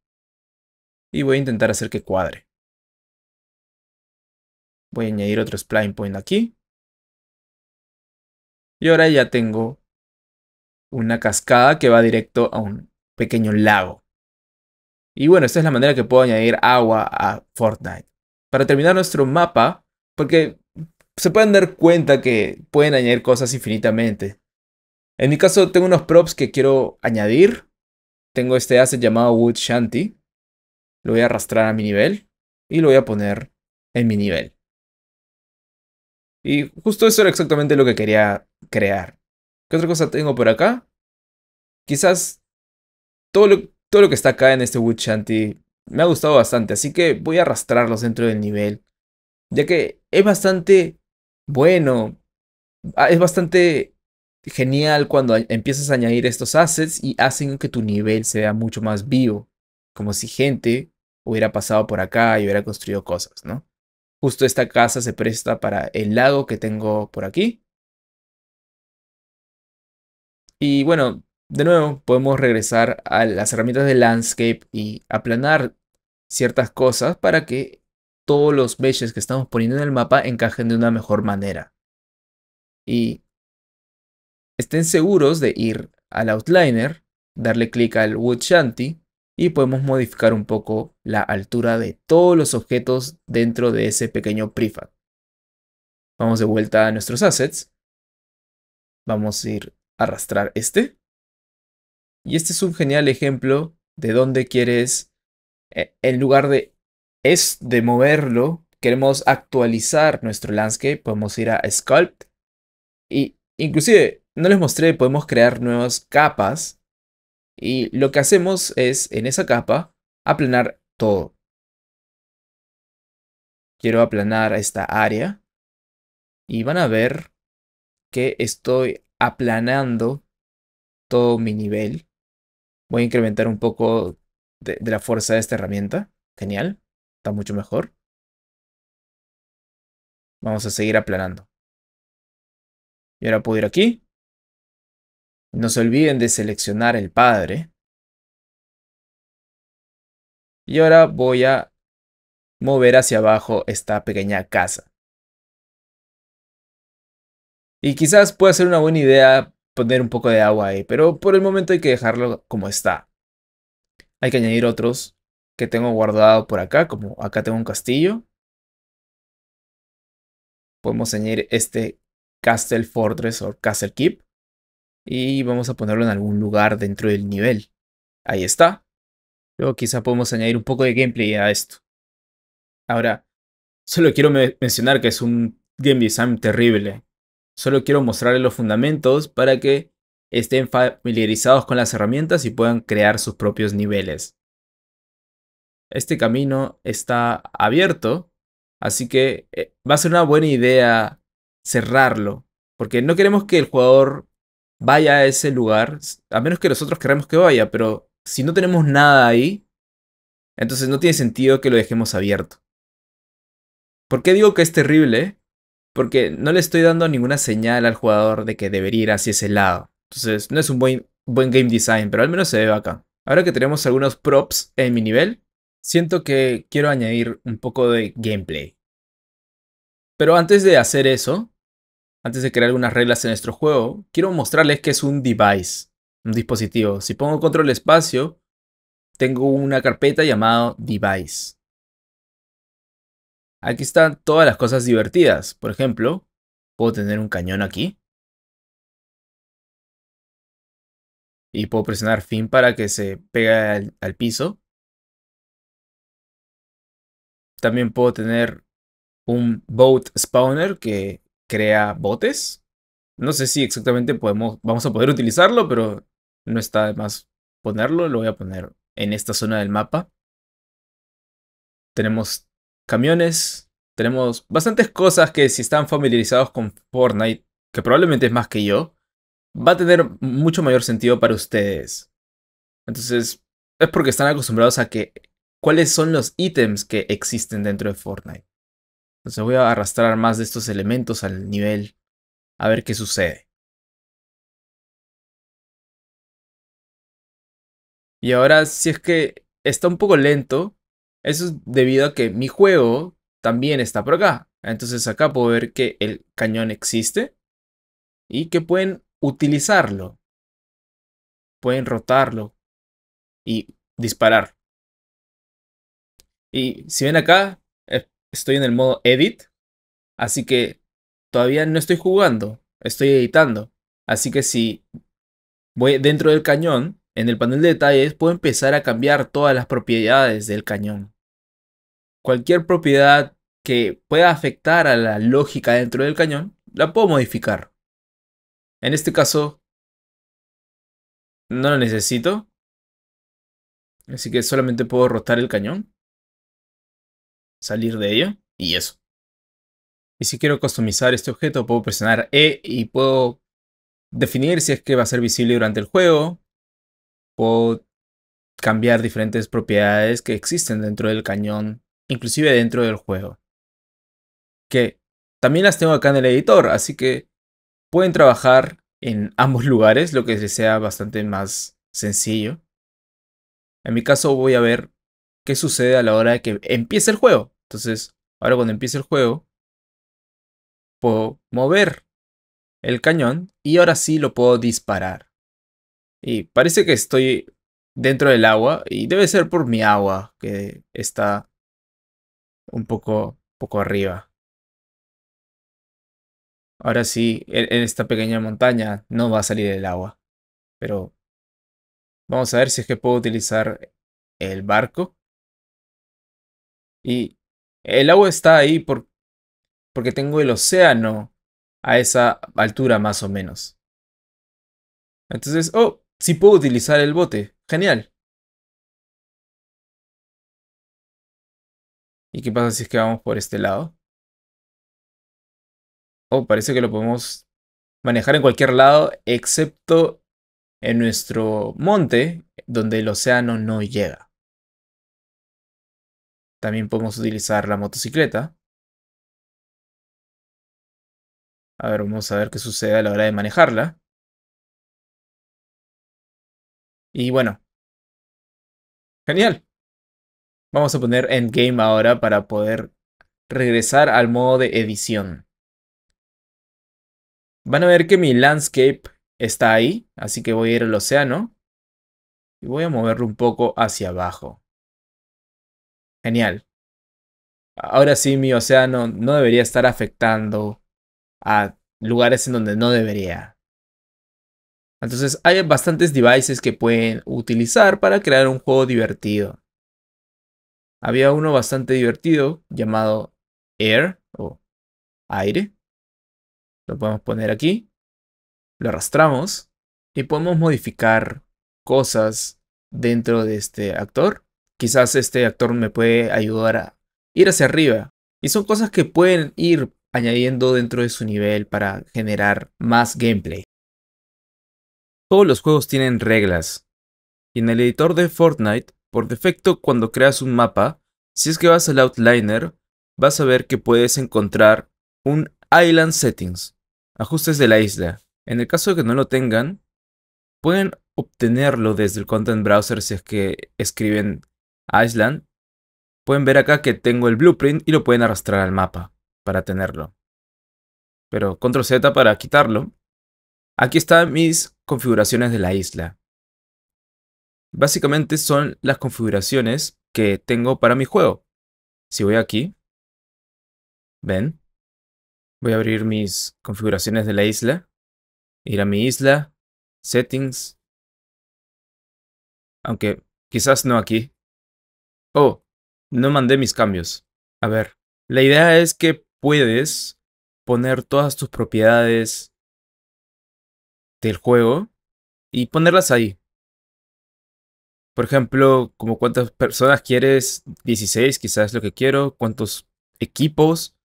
Y voy a intentar hacer que cuadre. Voy a añadir otro spline point aquí. Y ahora ya tengo una cascada que va directo a un pequeño lago. Y bueno, esta es la manera que puedo añadir agua a Fortnite. Para terminar nuestro mapa, porque se pueden dar cuenta que pueden añadir cosas infinitamente. En mi caso tengo unos props que quiero añadir. Tengo este asset llamado Wood Shanty. Lo voy a arrastrar a mi nivel y lo voy a poner en mi nivel. Y justo eso era exactamente lo que quería crear. ¿Qué otra cosa tengo por acá? Quizás todo lo, todo lo que está acá en este Wood Shanty me ha gustado bastante, así que voy a arrastrarlos dentro del nivel. Ya que es bastante bueno, ah, es bastante genial cuando empiezas a añadir estos assets y hacen que tu nivel sea mucho más vivo, como si gente hubiera pasado por acá y hubiera construido cosas, ¿no? Justo esta casa se presta para el lago que tengo por aquí. Y bueno, de nuevo podemos regresar a las herramientas de landscape y aplanar ciertas cosas para que todos los meshes que estamos poniendo en el mapa encajen de una mejor manera. Y estén seguros de ir al outliner, darle clic al wood shanty y podemos modificar un poco la altura de todos los objetos dentro de ese pequeño prefab. Vamos de vuelta a nuestros assets. Vamos a ir a arrastrar este. Y este es un genial ejemplo de dónde quieres, eh, en lugar de es de moverlo, queremos actualizar nuestro landscape, podemos ir a Sculpt. Y inclusive, no les mostré, podemos crear nuevas capas y lo que hacemos es, en esa capa, aplanar todo. Quiero aplanar esta área. Y van a ver que estoy aplanando todo mi nivel. Voy a incrementar un poco de, la fuerza de esta herramienta. Genial. Está mucho mejor. Vamos a seguir aplanando. Y ahora puedo ir aquí. No se olviden de seleccionar el padre. Y ahora voy a mover hacia abajo esta pequeña casa. Y quizás pueda ser una buena idea poner un poco de agua ahí, pero por el momento hay que dejarlo como está. Hay que añadir otros que tengo guardado por acá, como acá tengo un castillo. Podemos añadir este Castle Fortress o Castle Keep y vamos a ponerlo en algún lugar dentro del nivel. Ahí está. Luego quizá podemos añadir un poco de gameplay a esto. Ahora, solo quiero mencionar que es un game design terrible. Solo quiero mostrarles los fundamentos para que estén familiarizados con las herramientas y puedan crear sus propios niveles. Este camino está abierto, así que eh, va a ser una buena idea cerrarlo, porque no queremos que el jugador vaya a ese lugar, a menos que nosotros queramos que vaya, pero si no tenemos nada ahí, entonces no tiene sentido que lo dejemos abierto. ¿Por qué digo que es terrible? Porque no le estoy dando ninguna señal al jugador de que debería ir hacia ese lado. Entonces no es un buen, buen game design, pero al menos se ve acá. Ahora que tenemos algunos props en mi nivel, siento que quiero añadir un poco de gameplay. Pero antes de hacer eso, antes de crear algunas reglas en nuestro juego, quiero mostrarles que es un device, un dispositivo. Si pongo control espacio, tengo una carpeta llamada device. Aquí están todas las cosas divertidas. Por ejemplo, puedo tener un cañón aquí. Y puedo presionar fin para que se pegue al, al piso. También puedo tener un boat spawner que crea botes. No sé si exactamente podemos, vamos a poder utilizarlo, pero no está de más ponerlo. Lo voy a poner en esta zona del mapa. Tenemos camiones, tenemos bastantes cosas que si están familiarizados con Fortnite, que probablemente es más que yo, va a tener mucho mayor sentido para ustedes. Entonces, es porque están acostumbrados a que cuáles son los ítems que existen dentro de Fortnite. Entonces voy a arrastrar más de estos elementos al nivel a ver qué sucede. Y ahora si es que está un poco lento, eso es debido a que mi juego también está por acá. Entonces acá puedo ver que el cañón existe y que pueden utilizarlo. Pueden rotarlo y disparar. Y si ven acá, estoy en el modo edit, así que todavía no estoy jugando, estoy editando. Así que si voy dentro del cañón, en el panel de detalles puedo empezar a cambiar todas las propiedades del cañón. Cualquier propiedad que pueda afectar a la lógica dentro del cañón, la puedo modificar. En este caso, no lo necesito. Así que solamente puedo rotar el cañón salir de ello y eso. Y si quiero customizar este objeto, puedo presionar E y puedo definir si es que va a ser visible durante el juego. Puedo cambiar diferentes propiedades que existen dentro del cañón, inclusive dentro del juego. Que también las tengo acá en el editor, así que pueden trabajar en ambos lugares, lo que les sea bastante más sencillo. En mi caso voy a ver qué sucede a la hora de que empiece el juego. Entonces, ahora cuando empiece el juego, puedo mover el cañón y ahora sí lo puedo disparar. Y parece que estoy dentro del agua y debe ser por mi agua que está un poco, poco arriba. Ahora sí, en esta pequeña montaña no va a salir el agua. Pero vamos a ver si es que puedo utilizar el barco. Y el agua está ahí porque tengo el océano a esa altura más o menos. Entonces, oh, sí puedo utilizar el bote. Genial. ¿Y qué pasa si es que vamos por este lado? Oh, parece que lo podemos manejar en cualquier lado, excepto en nuestro monte, donde el océano no llega. También podemos utilizar la motocicleta. A ver, vamos a ver qué sucede a la hora de manejarla. Y bueno. Genial. Vamos a poner Endgame ahora para poder regresar al modo de edición. Van a ver que mi landscape está ahí, así que voy a ir al océano. Y voy a moverlo un poco hacia abajo. Genial. Ahora sí, mi océano no debería estar afectando a lugares en donde no debería. Entonces hay bastantes devices que pueden utilizar para crear un juego divertido. Había uno bastante divertido llamado Air o aire. Lo podemos poner aquí. Lo arrastramos y podemos modificar cosas dentro de este actor quizás este actor me puede ayudar a ir hacia arriba. Y son cosas que pueden ir añadiendo dentro de su nivel para generar más gameplay. Todos los juegos tienen reglas. Y en el editor de Fortnite, por defecto cuando creas un mapa, si es que vas al outliner, vas a ver que puedes encontrar un Island Settings, ajustes de la isla. En el caso de que no lo tengan, pueden obtenerlo desde el Content Browser si es que escriben Island, pueden ver acá que tengo el blueprint y lo pueden arrastrar al mapa para tenerlo. Pero control Z para quitarlo. Aquí están mis configuraciones de la isla. Básicamente son las configuraciones que tengo para mi juego. Si voy aquí, ven, voy a abrir mis configuraciones de la isla, ir a mi isla, settings, aunque quizás no aquí, Oh, no mandé mis cambios. A ver, la idea es que puedes poner todas tus propiedades del juego y ponerlas ahí. Por ejemplo, como cuántas personas quieres, 16 quizás es lo que quiero, cuántos equipos,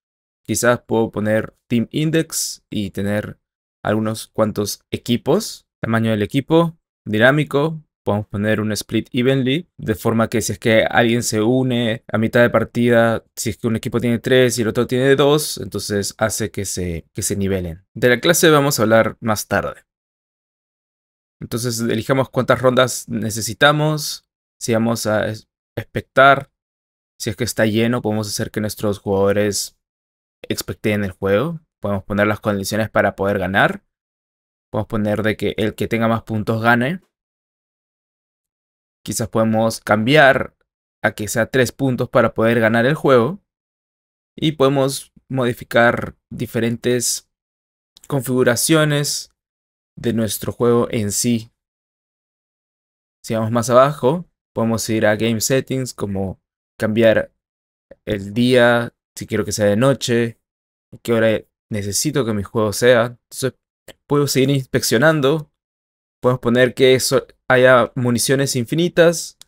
quizás puedo poner Team Index y tener algunos cuantos equipos, tamaño del equipo, dinámico, podemos poner un split evenly, de forma que si es que alguien se une a mitad de partida, si es que un equipo tiene tres y el otro tiene dos, entonces hace que se, que se nivelen. De la clase vamos a hablar más tarde. Entonces elijamos cuántas rondas necesitamos, si vamos a expectar, si es que está lleno podemos hacer que nuestros jugadores expecten el juego, podemos poner las condiciones para poder ganar, podemos poner de que el que tenga más puntos gane, Quizás podemos cambiar a que sea tres puntos para poder ganar el juego. Y podemos modificar diferentes configuraciones de nuestro juego en sí. Si vamos más abajo, podemos ir a Game Settings como cambiar el día, si quiero que sea de noche, qué hora necesito que mi juego sea. Entonces puedo seguir inspeccionando. Podemos poner que eso haya municiones infinitas,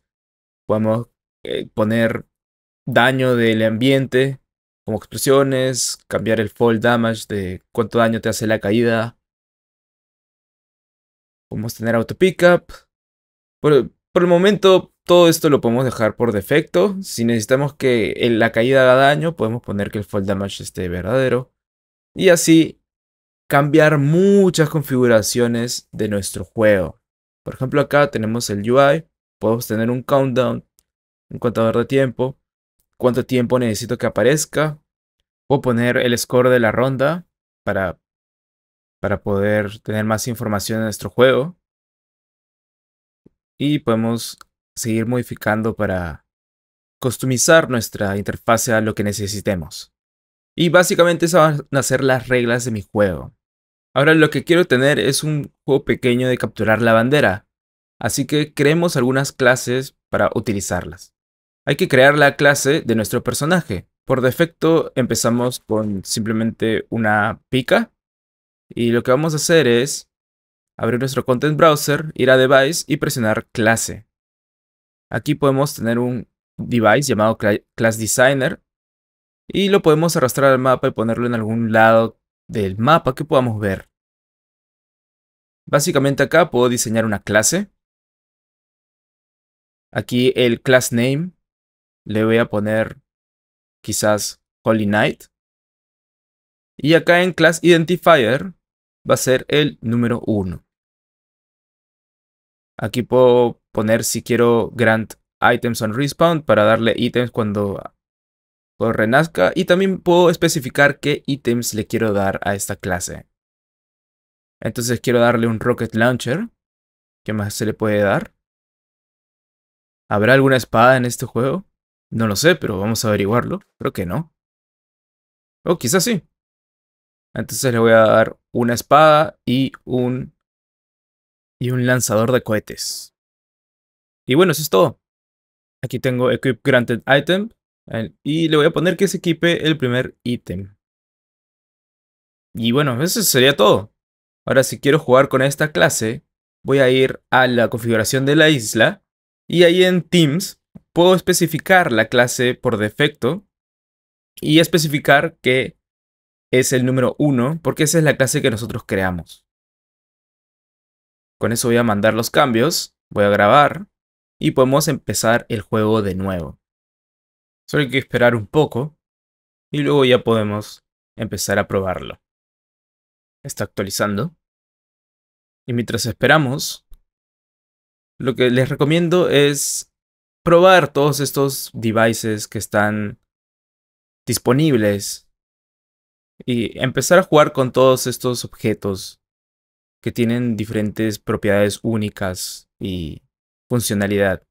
podemos eh, poner daño del ambiente como explosiones, cambiar el fall damage de cuánto daño te hace la caída. Podemos tener auto pickup. Por, por el momento todo esto lo podemos dejar por defecto. Si necesitamos que la caída haga daño, podemos poner que el fall damage esté verdadero. Y así cambiar muchas configuraciones de nuestro juego. Por ejemplo, acá tenemos el UI, podemos tener un countdown, un contador de tiempo, cuánto tiempo necesito que aparezca, o poner el score de la ronda para, para poder tener más información en nuestro juego. Y podemos seguir modificando para customizar nuestra interfaz a lo que necesitemos. Y básicamente esas van a ser las reglas de mi juego. Ahora lo que quiero tener es un juego pequeño de capturar la bandera, así que creemos algunas clases para utilizarlas. Hay que crear la clase de nuestro personaje. Por defecto empezamos con simplemente una pica y lo que vamos a hacer es abrir nuestro Content Browser, ir a Device y presionar Clase. Aquí podemos tener un device llamado Class Designer y lo podemos arrastrar al mapa y ponerlo en algún lado del mapa que podamos ver. Básicamente acá puedo diseñar una clase. Aquí el class name le voy a poner quizás Holy Knight. Y acá en class identifier va a ser el número 1. Aquí puedo poner si quiero grant items on respawn para darle ítems cuando renazca y también puedo especificar qué ítems le quiero dar a esta clase. Entonces quiero darle un Rocket Launcher. ¿Qué más se le puede dar? ¿Habrá alguna espada en este juego? No lo sé, pero vamos a averiguarlo. Creo que no. O oh, quizás sí. Entonces le voy a dar una espada y un... Y un lanzador de cohetes. Y bueno, eso es todo. Aquí tengo Equip Granted Item. Y le voy a poner que se equipe el primer ítem. Y bueno, eso sería todo. Ahora si quiero jugar con esta clase, voy a ir a la configuración de la isla y ahí en Teams puedo especificar la clase por defecto y especificar que es el número 1 porque esa es la clase que nosotros creamos. Con eso voy a mandar los cambios, voy a grabar y podemos empezar el juego de nuevo. Solo hay que esperar un poco y luego ya podemos empezar a probarlo. Está actualizando. Y mientras esperamos, lo que les recomiendo es probar todos estos devices que están disponibles y empezar a jugar con todos estos objetos que tienen diferentes propiedades únicas y funcionalidad.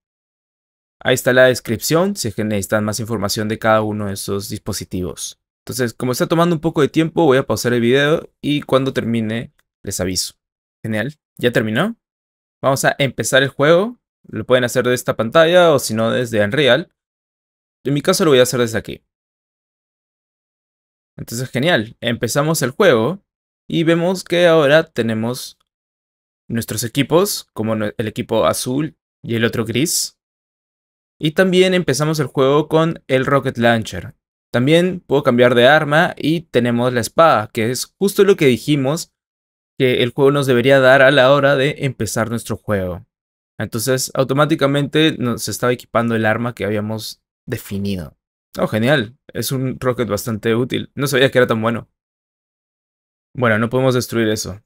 Ahí está la descripción si es que necesitan más información de cada uno de esos dispositivos. Entonces, como está tomando un poco de tiempo, voy a pausar el video y cuando termine les aviso. Genial, ya terminó. Vamos a empezar el juego. Lo pueden hacer desde esta pantalla o si no desde Unreal. En mi caso lo voy a hacer desde aquí. Entonces, genial. Empezamos el juego y vemos que ahora tenemos nuestros equipos, como el equipo azul y el otro gris. Y también empezamos el juego con el Rocket Launcher. También puedo cambiar de arma y tenemos la espada, que es justo lo que dijimos que el juego nos debería dar a la hora de empezar nuestro juego. Entonces automáticamente nos estaba equipando el arma que habíamos definido. Oh, genial. Es un rocket bastante útil. No sabía que era tan bueno. Bueno, no podemos destruir eso.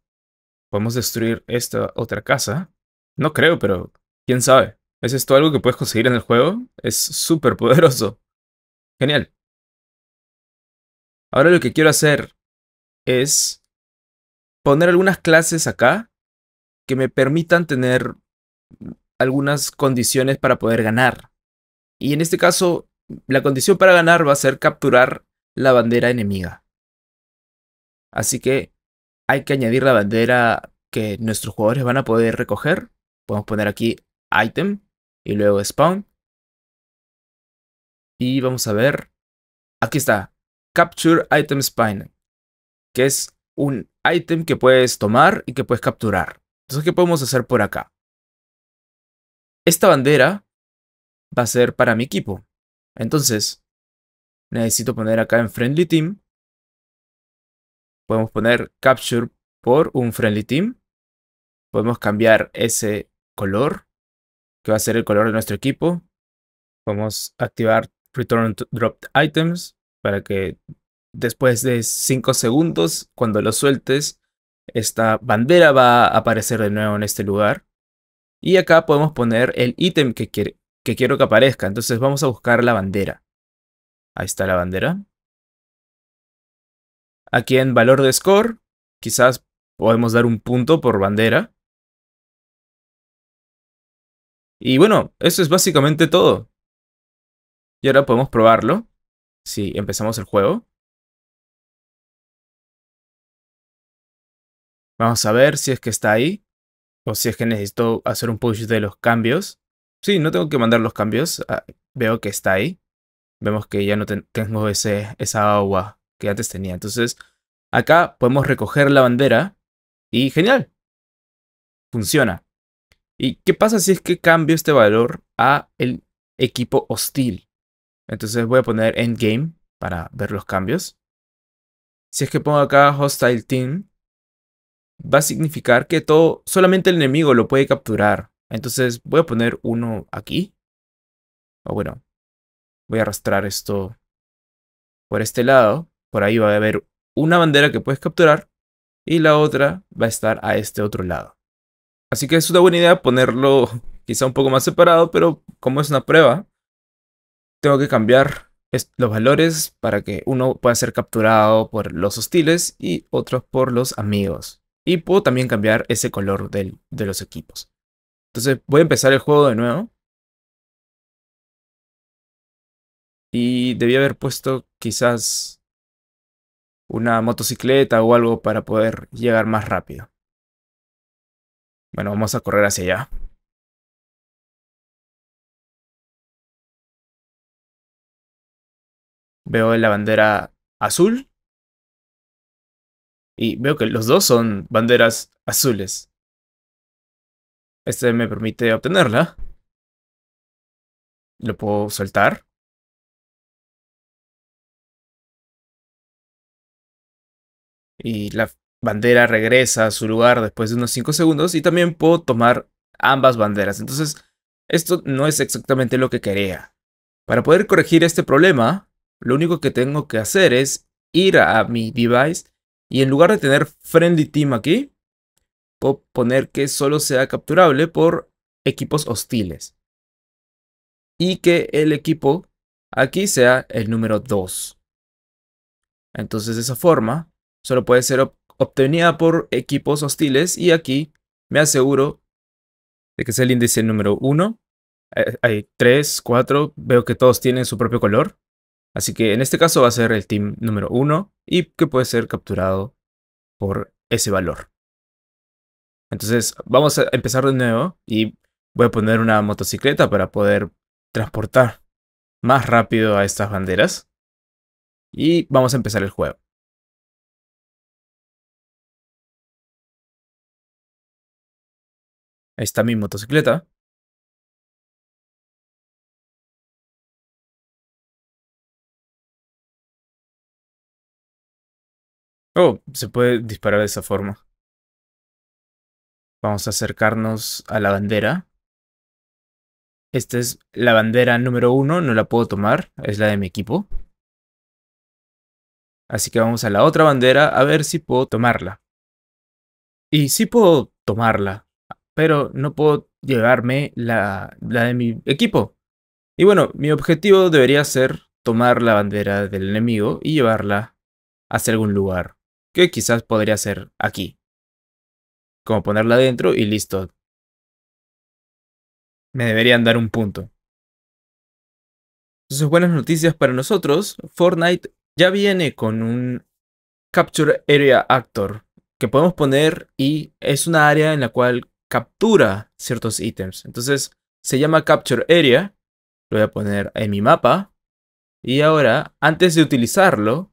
¿Podemos destruir esta otra casa? No creo, pero quién sabe. ¿Es esto algo que puedes conseguir en el juego? Es súper poderoso. Genial. Ahora lo que quiero hacer es poner algunas clases acá que me permitan tener algunas condiciones para poder ganar. Y en este caso, la condición para ganar va a ser capturar la bandera enemiga. Así que hay que añadir la bandera que nuestros jugadores van a poder recoger. Podemos poner aquí item y luego spawn. Y vamos a ver. Aquí está. Capture Item Spine. Que es un item que puedes tomar y que puedes capturar. Entonces, ¿qué podemos hacer por acá? Esta bandera va a ser para mi equipo. Entonces, necesito poner acá en Friendly Team. Podemos poner Capture por un Friendly Team. Podemos cambiar ese color que va a ser el color de nuestro equipo. Vamos a activar Return to Dropped Items para que después de 5 segundos, cuando lo sueltes, esta bandera va a aparecer de nuevo en este lugar. Y acá podemos poner el ítem que, que quiero que aparezca. Entonces vamos a buscar la bandera. Ahí está la bandera. Aquí en valor de score, quizás podemos dar un punto por bandera. Y bueno, eso es básicamente todo. Y ahora podemos probarlo. Si empezamos el juego. Vamos a ver si es que está ahí. O si es que necesito hacer un push de los cambios. Sí, no tengo que mandar los cambios. Ah, veo que está ahí. Vemos que ya no tengo ese, esa agua que antes tenía. Entonces, acá podemos recoger la bandera. Y genial. Funciona. ¿Y qué pasa si es que cambio este valor a el equipo hostil? Entonces voy a poner endgame para ver los cambios. Si es que pongo acá hostile team, va a significar que todo, solamente el enemigo lo puede capturar. Entonces voy a poner uno aquí. O bueno, voy a arrastrar esto por este lado. Por ahí va a haber una bandera que puedes capturar y la otra va a estar a este otro lado. Así que es una buena idea ponerlo quizá un poco más separado, pero como es una prueba, tengo que cambiar los valores para que uno pueda ser capturado por los hostiles y otros por los amigos. Y puedo también cambiar ese color de los equipos. Entonces voy a empezar el juego de nuevo. Y debía haber puesto quizás una motocicleta o algo para poder llegar más rápido. Bueno, vamos a correr hacia allá. Veo la bandera azul. Y veo que los dos son banderas azules. Este me permite obtenerla. Lo puedo soltar. Y la bandera regresa a su lugar después de unos 5 segundos y también puedo tomar ambas banderas. Entonces, esto no es exactamente lo que quería. Para poder corregir este problema, lo único que tengo que hacer es ir a mi device y en lugar de tener Friendly Team aquí, puedo poner que solo sea capturable por equipos hostiles. Y que el equipo aquí sea el número 2. Entonces de esa forma solo puede ser obtenida por equipos hostiles y aquí me aseguro de que es el índice número 1. Eh, hay 3, 4, veo que todos tienen su propio color. Así que en este caso va a ser el team número 1 y que puede ser capturado por ese valor. Entonces vamos a empezar de nuevo y voy a poner una motocicleta para poder transportar más rápido a estas banderas. Y vamos a empezar el juego. Ahí está mi motocicleta. Oh, se puede disparar de esa forma. Vamos a acercarnos a la bandera. Esta es la bandera número uno, no la puedo tomar, es la de mi equipo. Así que vamos a la otra bandera a ver si puedo tomarla. Y sí puedo tomarla pero no puedo llevarme la, de mi equipo. Y bueno, mi objetivo debería ser tomar la bandera del enemigo y llevarla hacia algún lugar, que quizás podría ser aquí. Como ponerla adentro y listo. Me deberían dar un punto. Entonces, buenas noticias para nosotros. Fortnite ya viene con un Capture Area Actor que podemos poner y es una área en la cual captura ciertos ítems. Entonces se llama Capture Area. Lo voy a poner en mi mapa. Y ahora, antes de utilizarlo,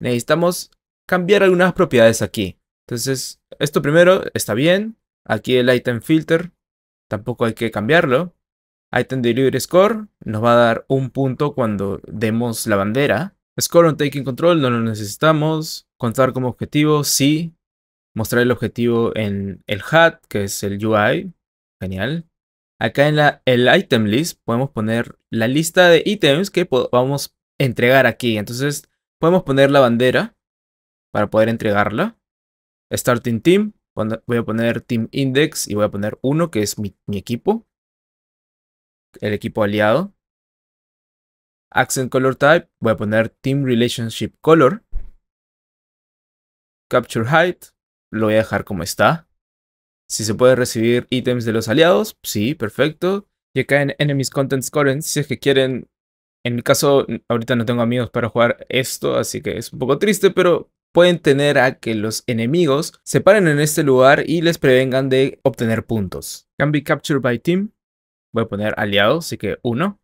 necesitamos cambiar algunas propiedades aquí. Entonces, esto primero está bien. Aquí el item filter, tampoco hay que cambiarlo. Item delivery score nos va a dar un punto cuando demos la bandera. Score on taking control no lo necesitamos. Contar como objetivo, sí mostrar el objetivo en el hat, que es el UI. Genial. Acá en la, el item list podemos poner la lista de ítems que vamos a entregar aquí. Entonces podemos poner la bandera para poder entregarla. Starting team, voy a poner team index y voy a poner uno que es mi equipo. El equipo aliado. Accent color type, voy a poner team relationship color. Capture height, lo voy a dejar como está. Si se puede recibir ítems de los aliados, sí, perfecto. Y acá en Enemies content Scoring, si es que quieren... En mi caso, ahorita no tengo amigos para jugar esto, así que es un poco triste, pero pueden tener a que los enemigos se paren en este lugar y les prevengan de obtener puntos. Can be captured by team. Voy a poner aliado. así que uno.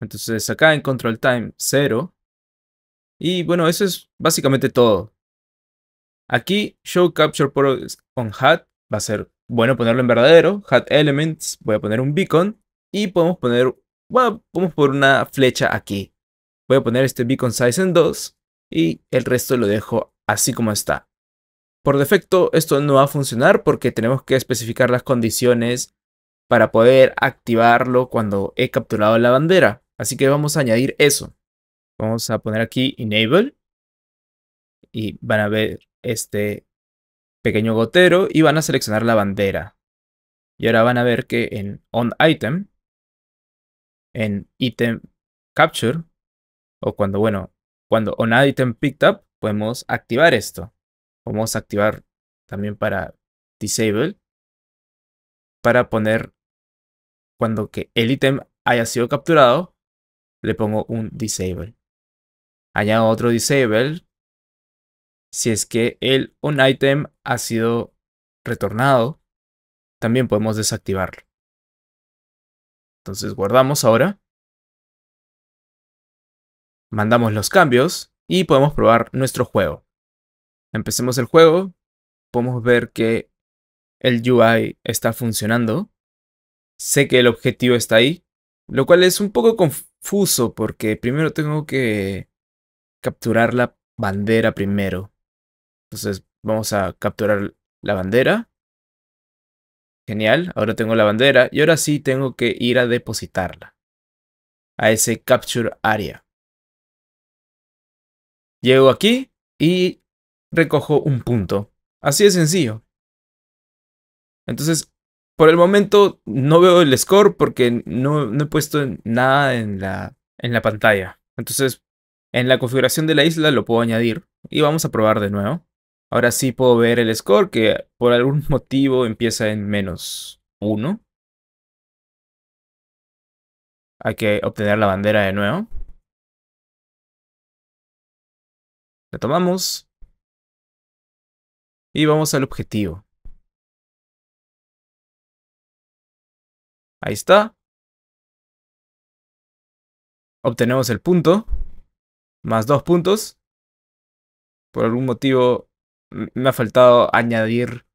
Entonces acá en control time 0. Y bueno, eso es básicamente todo. Aquí, show capture on hat va a ser bueno ponerlo en verdadero. Hat elements, voy a poner un beacon y podemos poner, bueno, podemos poner una flecha aquí. Voy a poner este beacon size en 2 y el resto lo dejo así como está. Por defecto esto no va a funcionar porque tenemos que especificar las condiciones para poder activarlo cuando he capturado la bandera. Así que vamos a añadir eso. Vamos a poner aquí enable y van a ver este pequeño gotero y van a seleccionar la bandera. Y ahora van a ver que en on item, en item capture, o cuando, bueno, cuando on item picked up, podemos activar esto. Podemos activar también para disable, para poner cuando que el ítem haya sido capturado, le pongo un disable. Añado otro disable si es que el item ha sido retornado, también podemos desactivarlo. Entonces guardamos ahora. Mandamos los cambios y podemos probar nuestro juego. Empecemos el juego. Podemos ver que el UI está funcionando. Sé que el objetivo está ahí, lo cual es un poco confuso porque primero tengo que capturar la bandera primero. Entonces vamos a capturar la bandera. Genial, ahora tengo la bandera y ahora sí tengo que ir a depositarla a ese capture area. Llego aquí y recojo un punto. Así de sencillo. Entonces, por el momento no veo el score porque no, he puesto nada en la pantalla. Entonces, en la configuración de la isla lo puedo añadir y vamos a probar de nuevo. Ahora sí puedo ver el score que por algún motivo empieza en menos 1. Hay que obtener la bandera de nuevo. La tomamos. Y vamos al objetivo. Ahí está. Obtenemos el punto. Más dos puntos. Por algún motivo me ha faltado añadir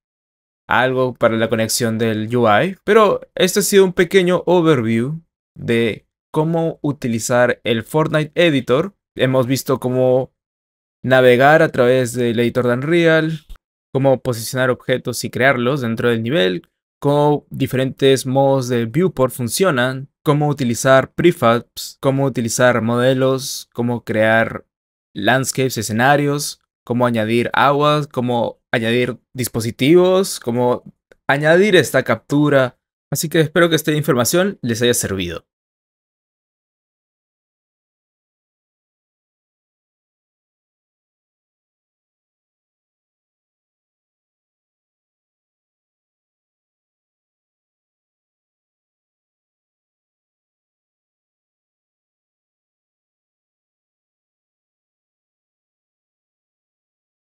algo para la conexión del UI, pero este ha sido un pequeño overview de cómo utilizar el Fortnite Editor. Hemos visto cómo navegar a través del editor de Unreal, cómo posicionar objetos y crearlos dentro del nivel, cómo diferentes modos de viewport funcionan, cómo utilizar prefabs, cómo utilizar modelos, cómo crear landscapes, escenarios, cómo añadir aguas, cómo añadir dispositivos, cómo añadir esta captura. Así que espero que esta información les haya servido.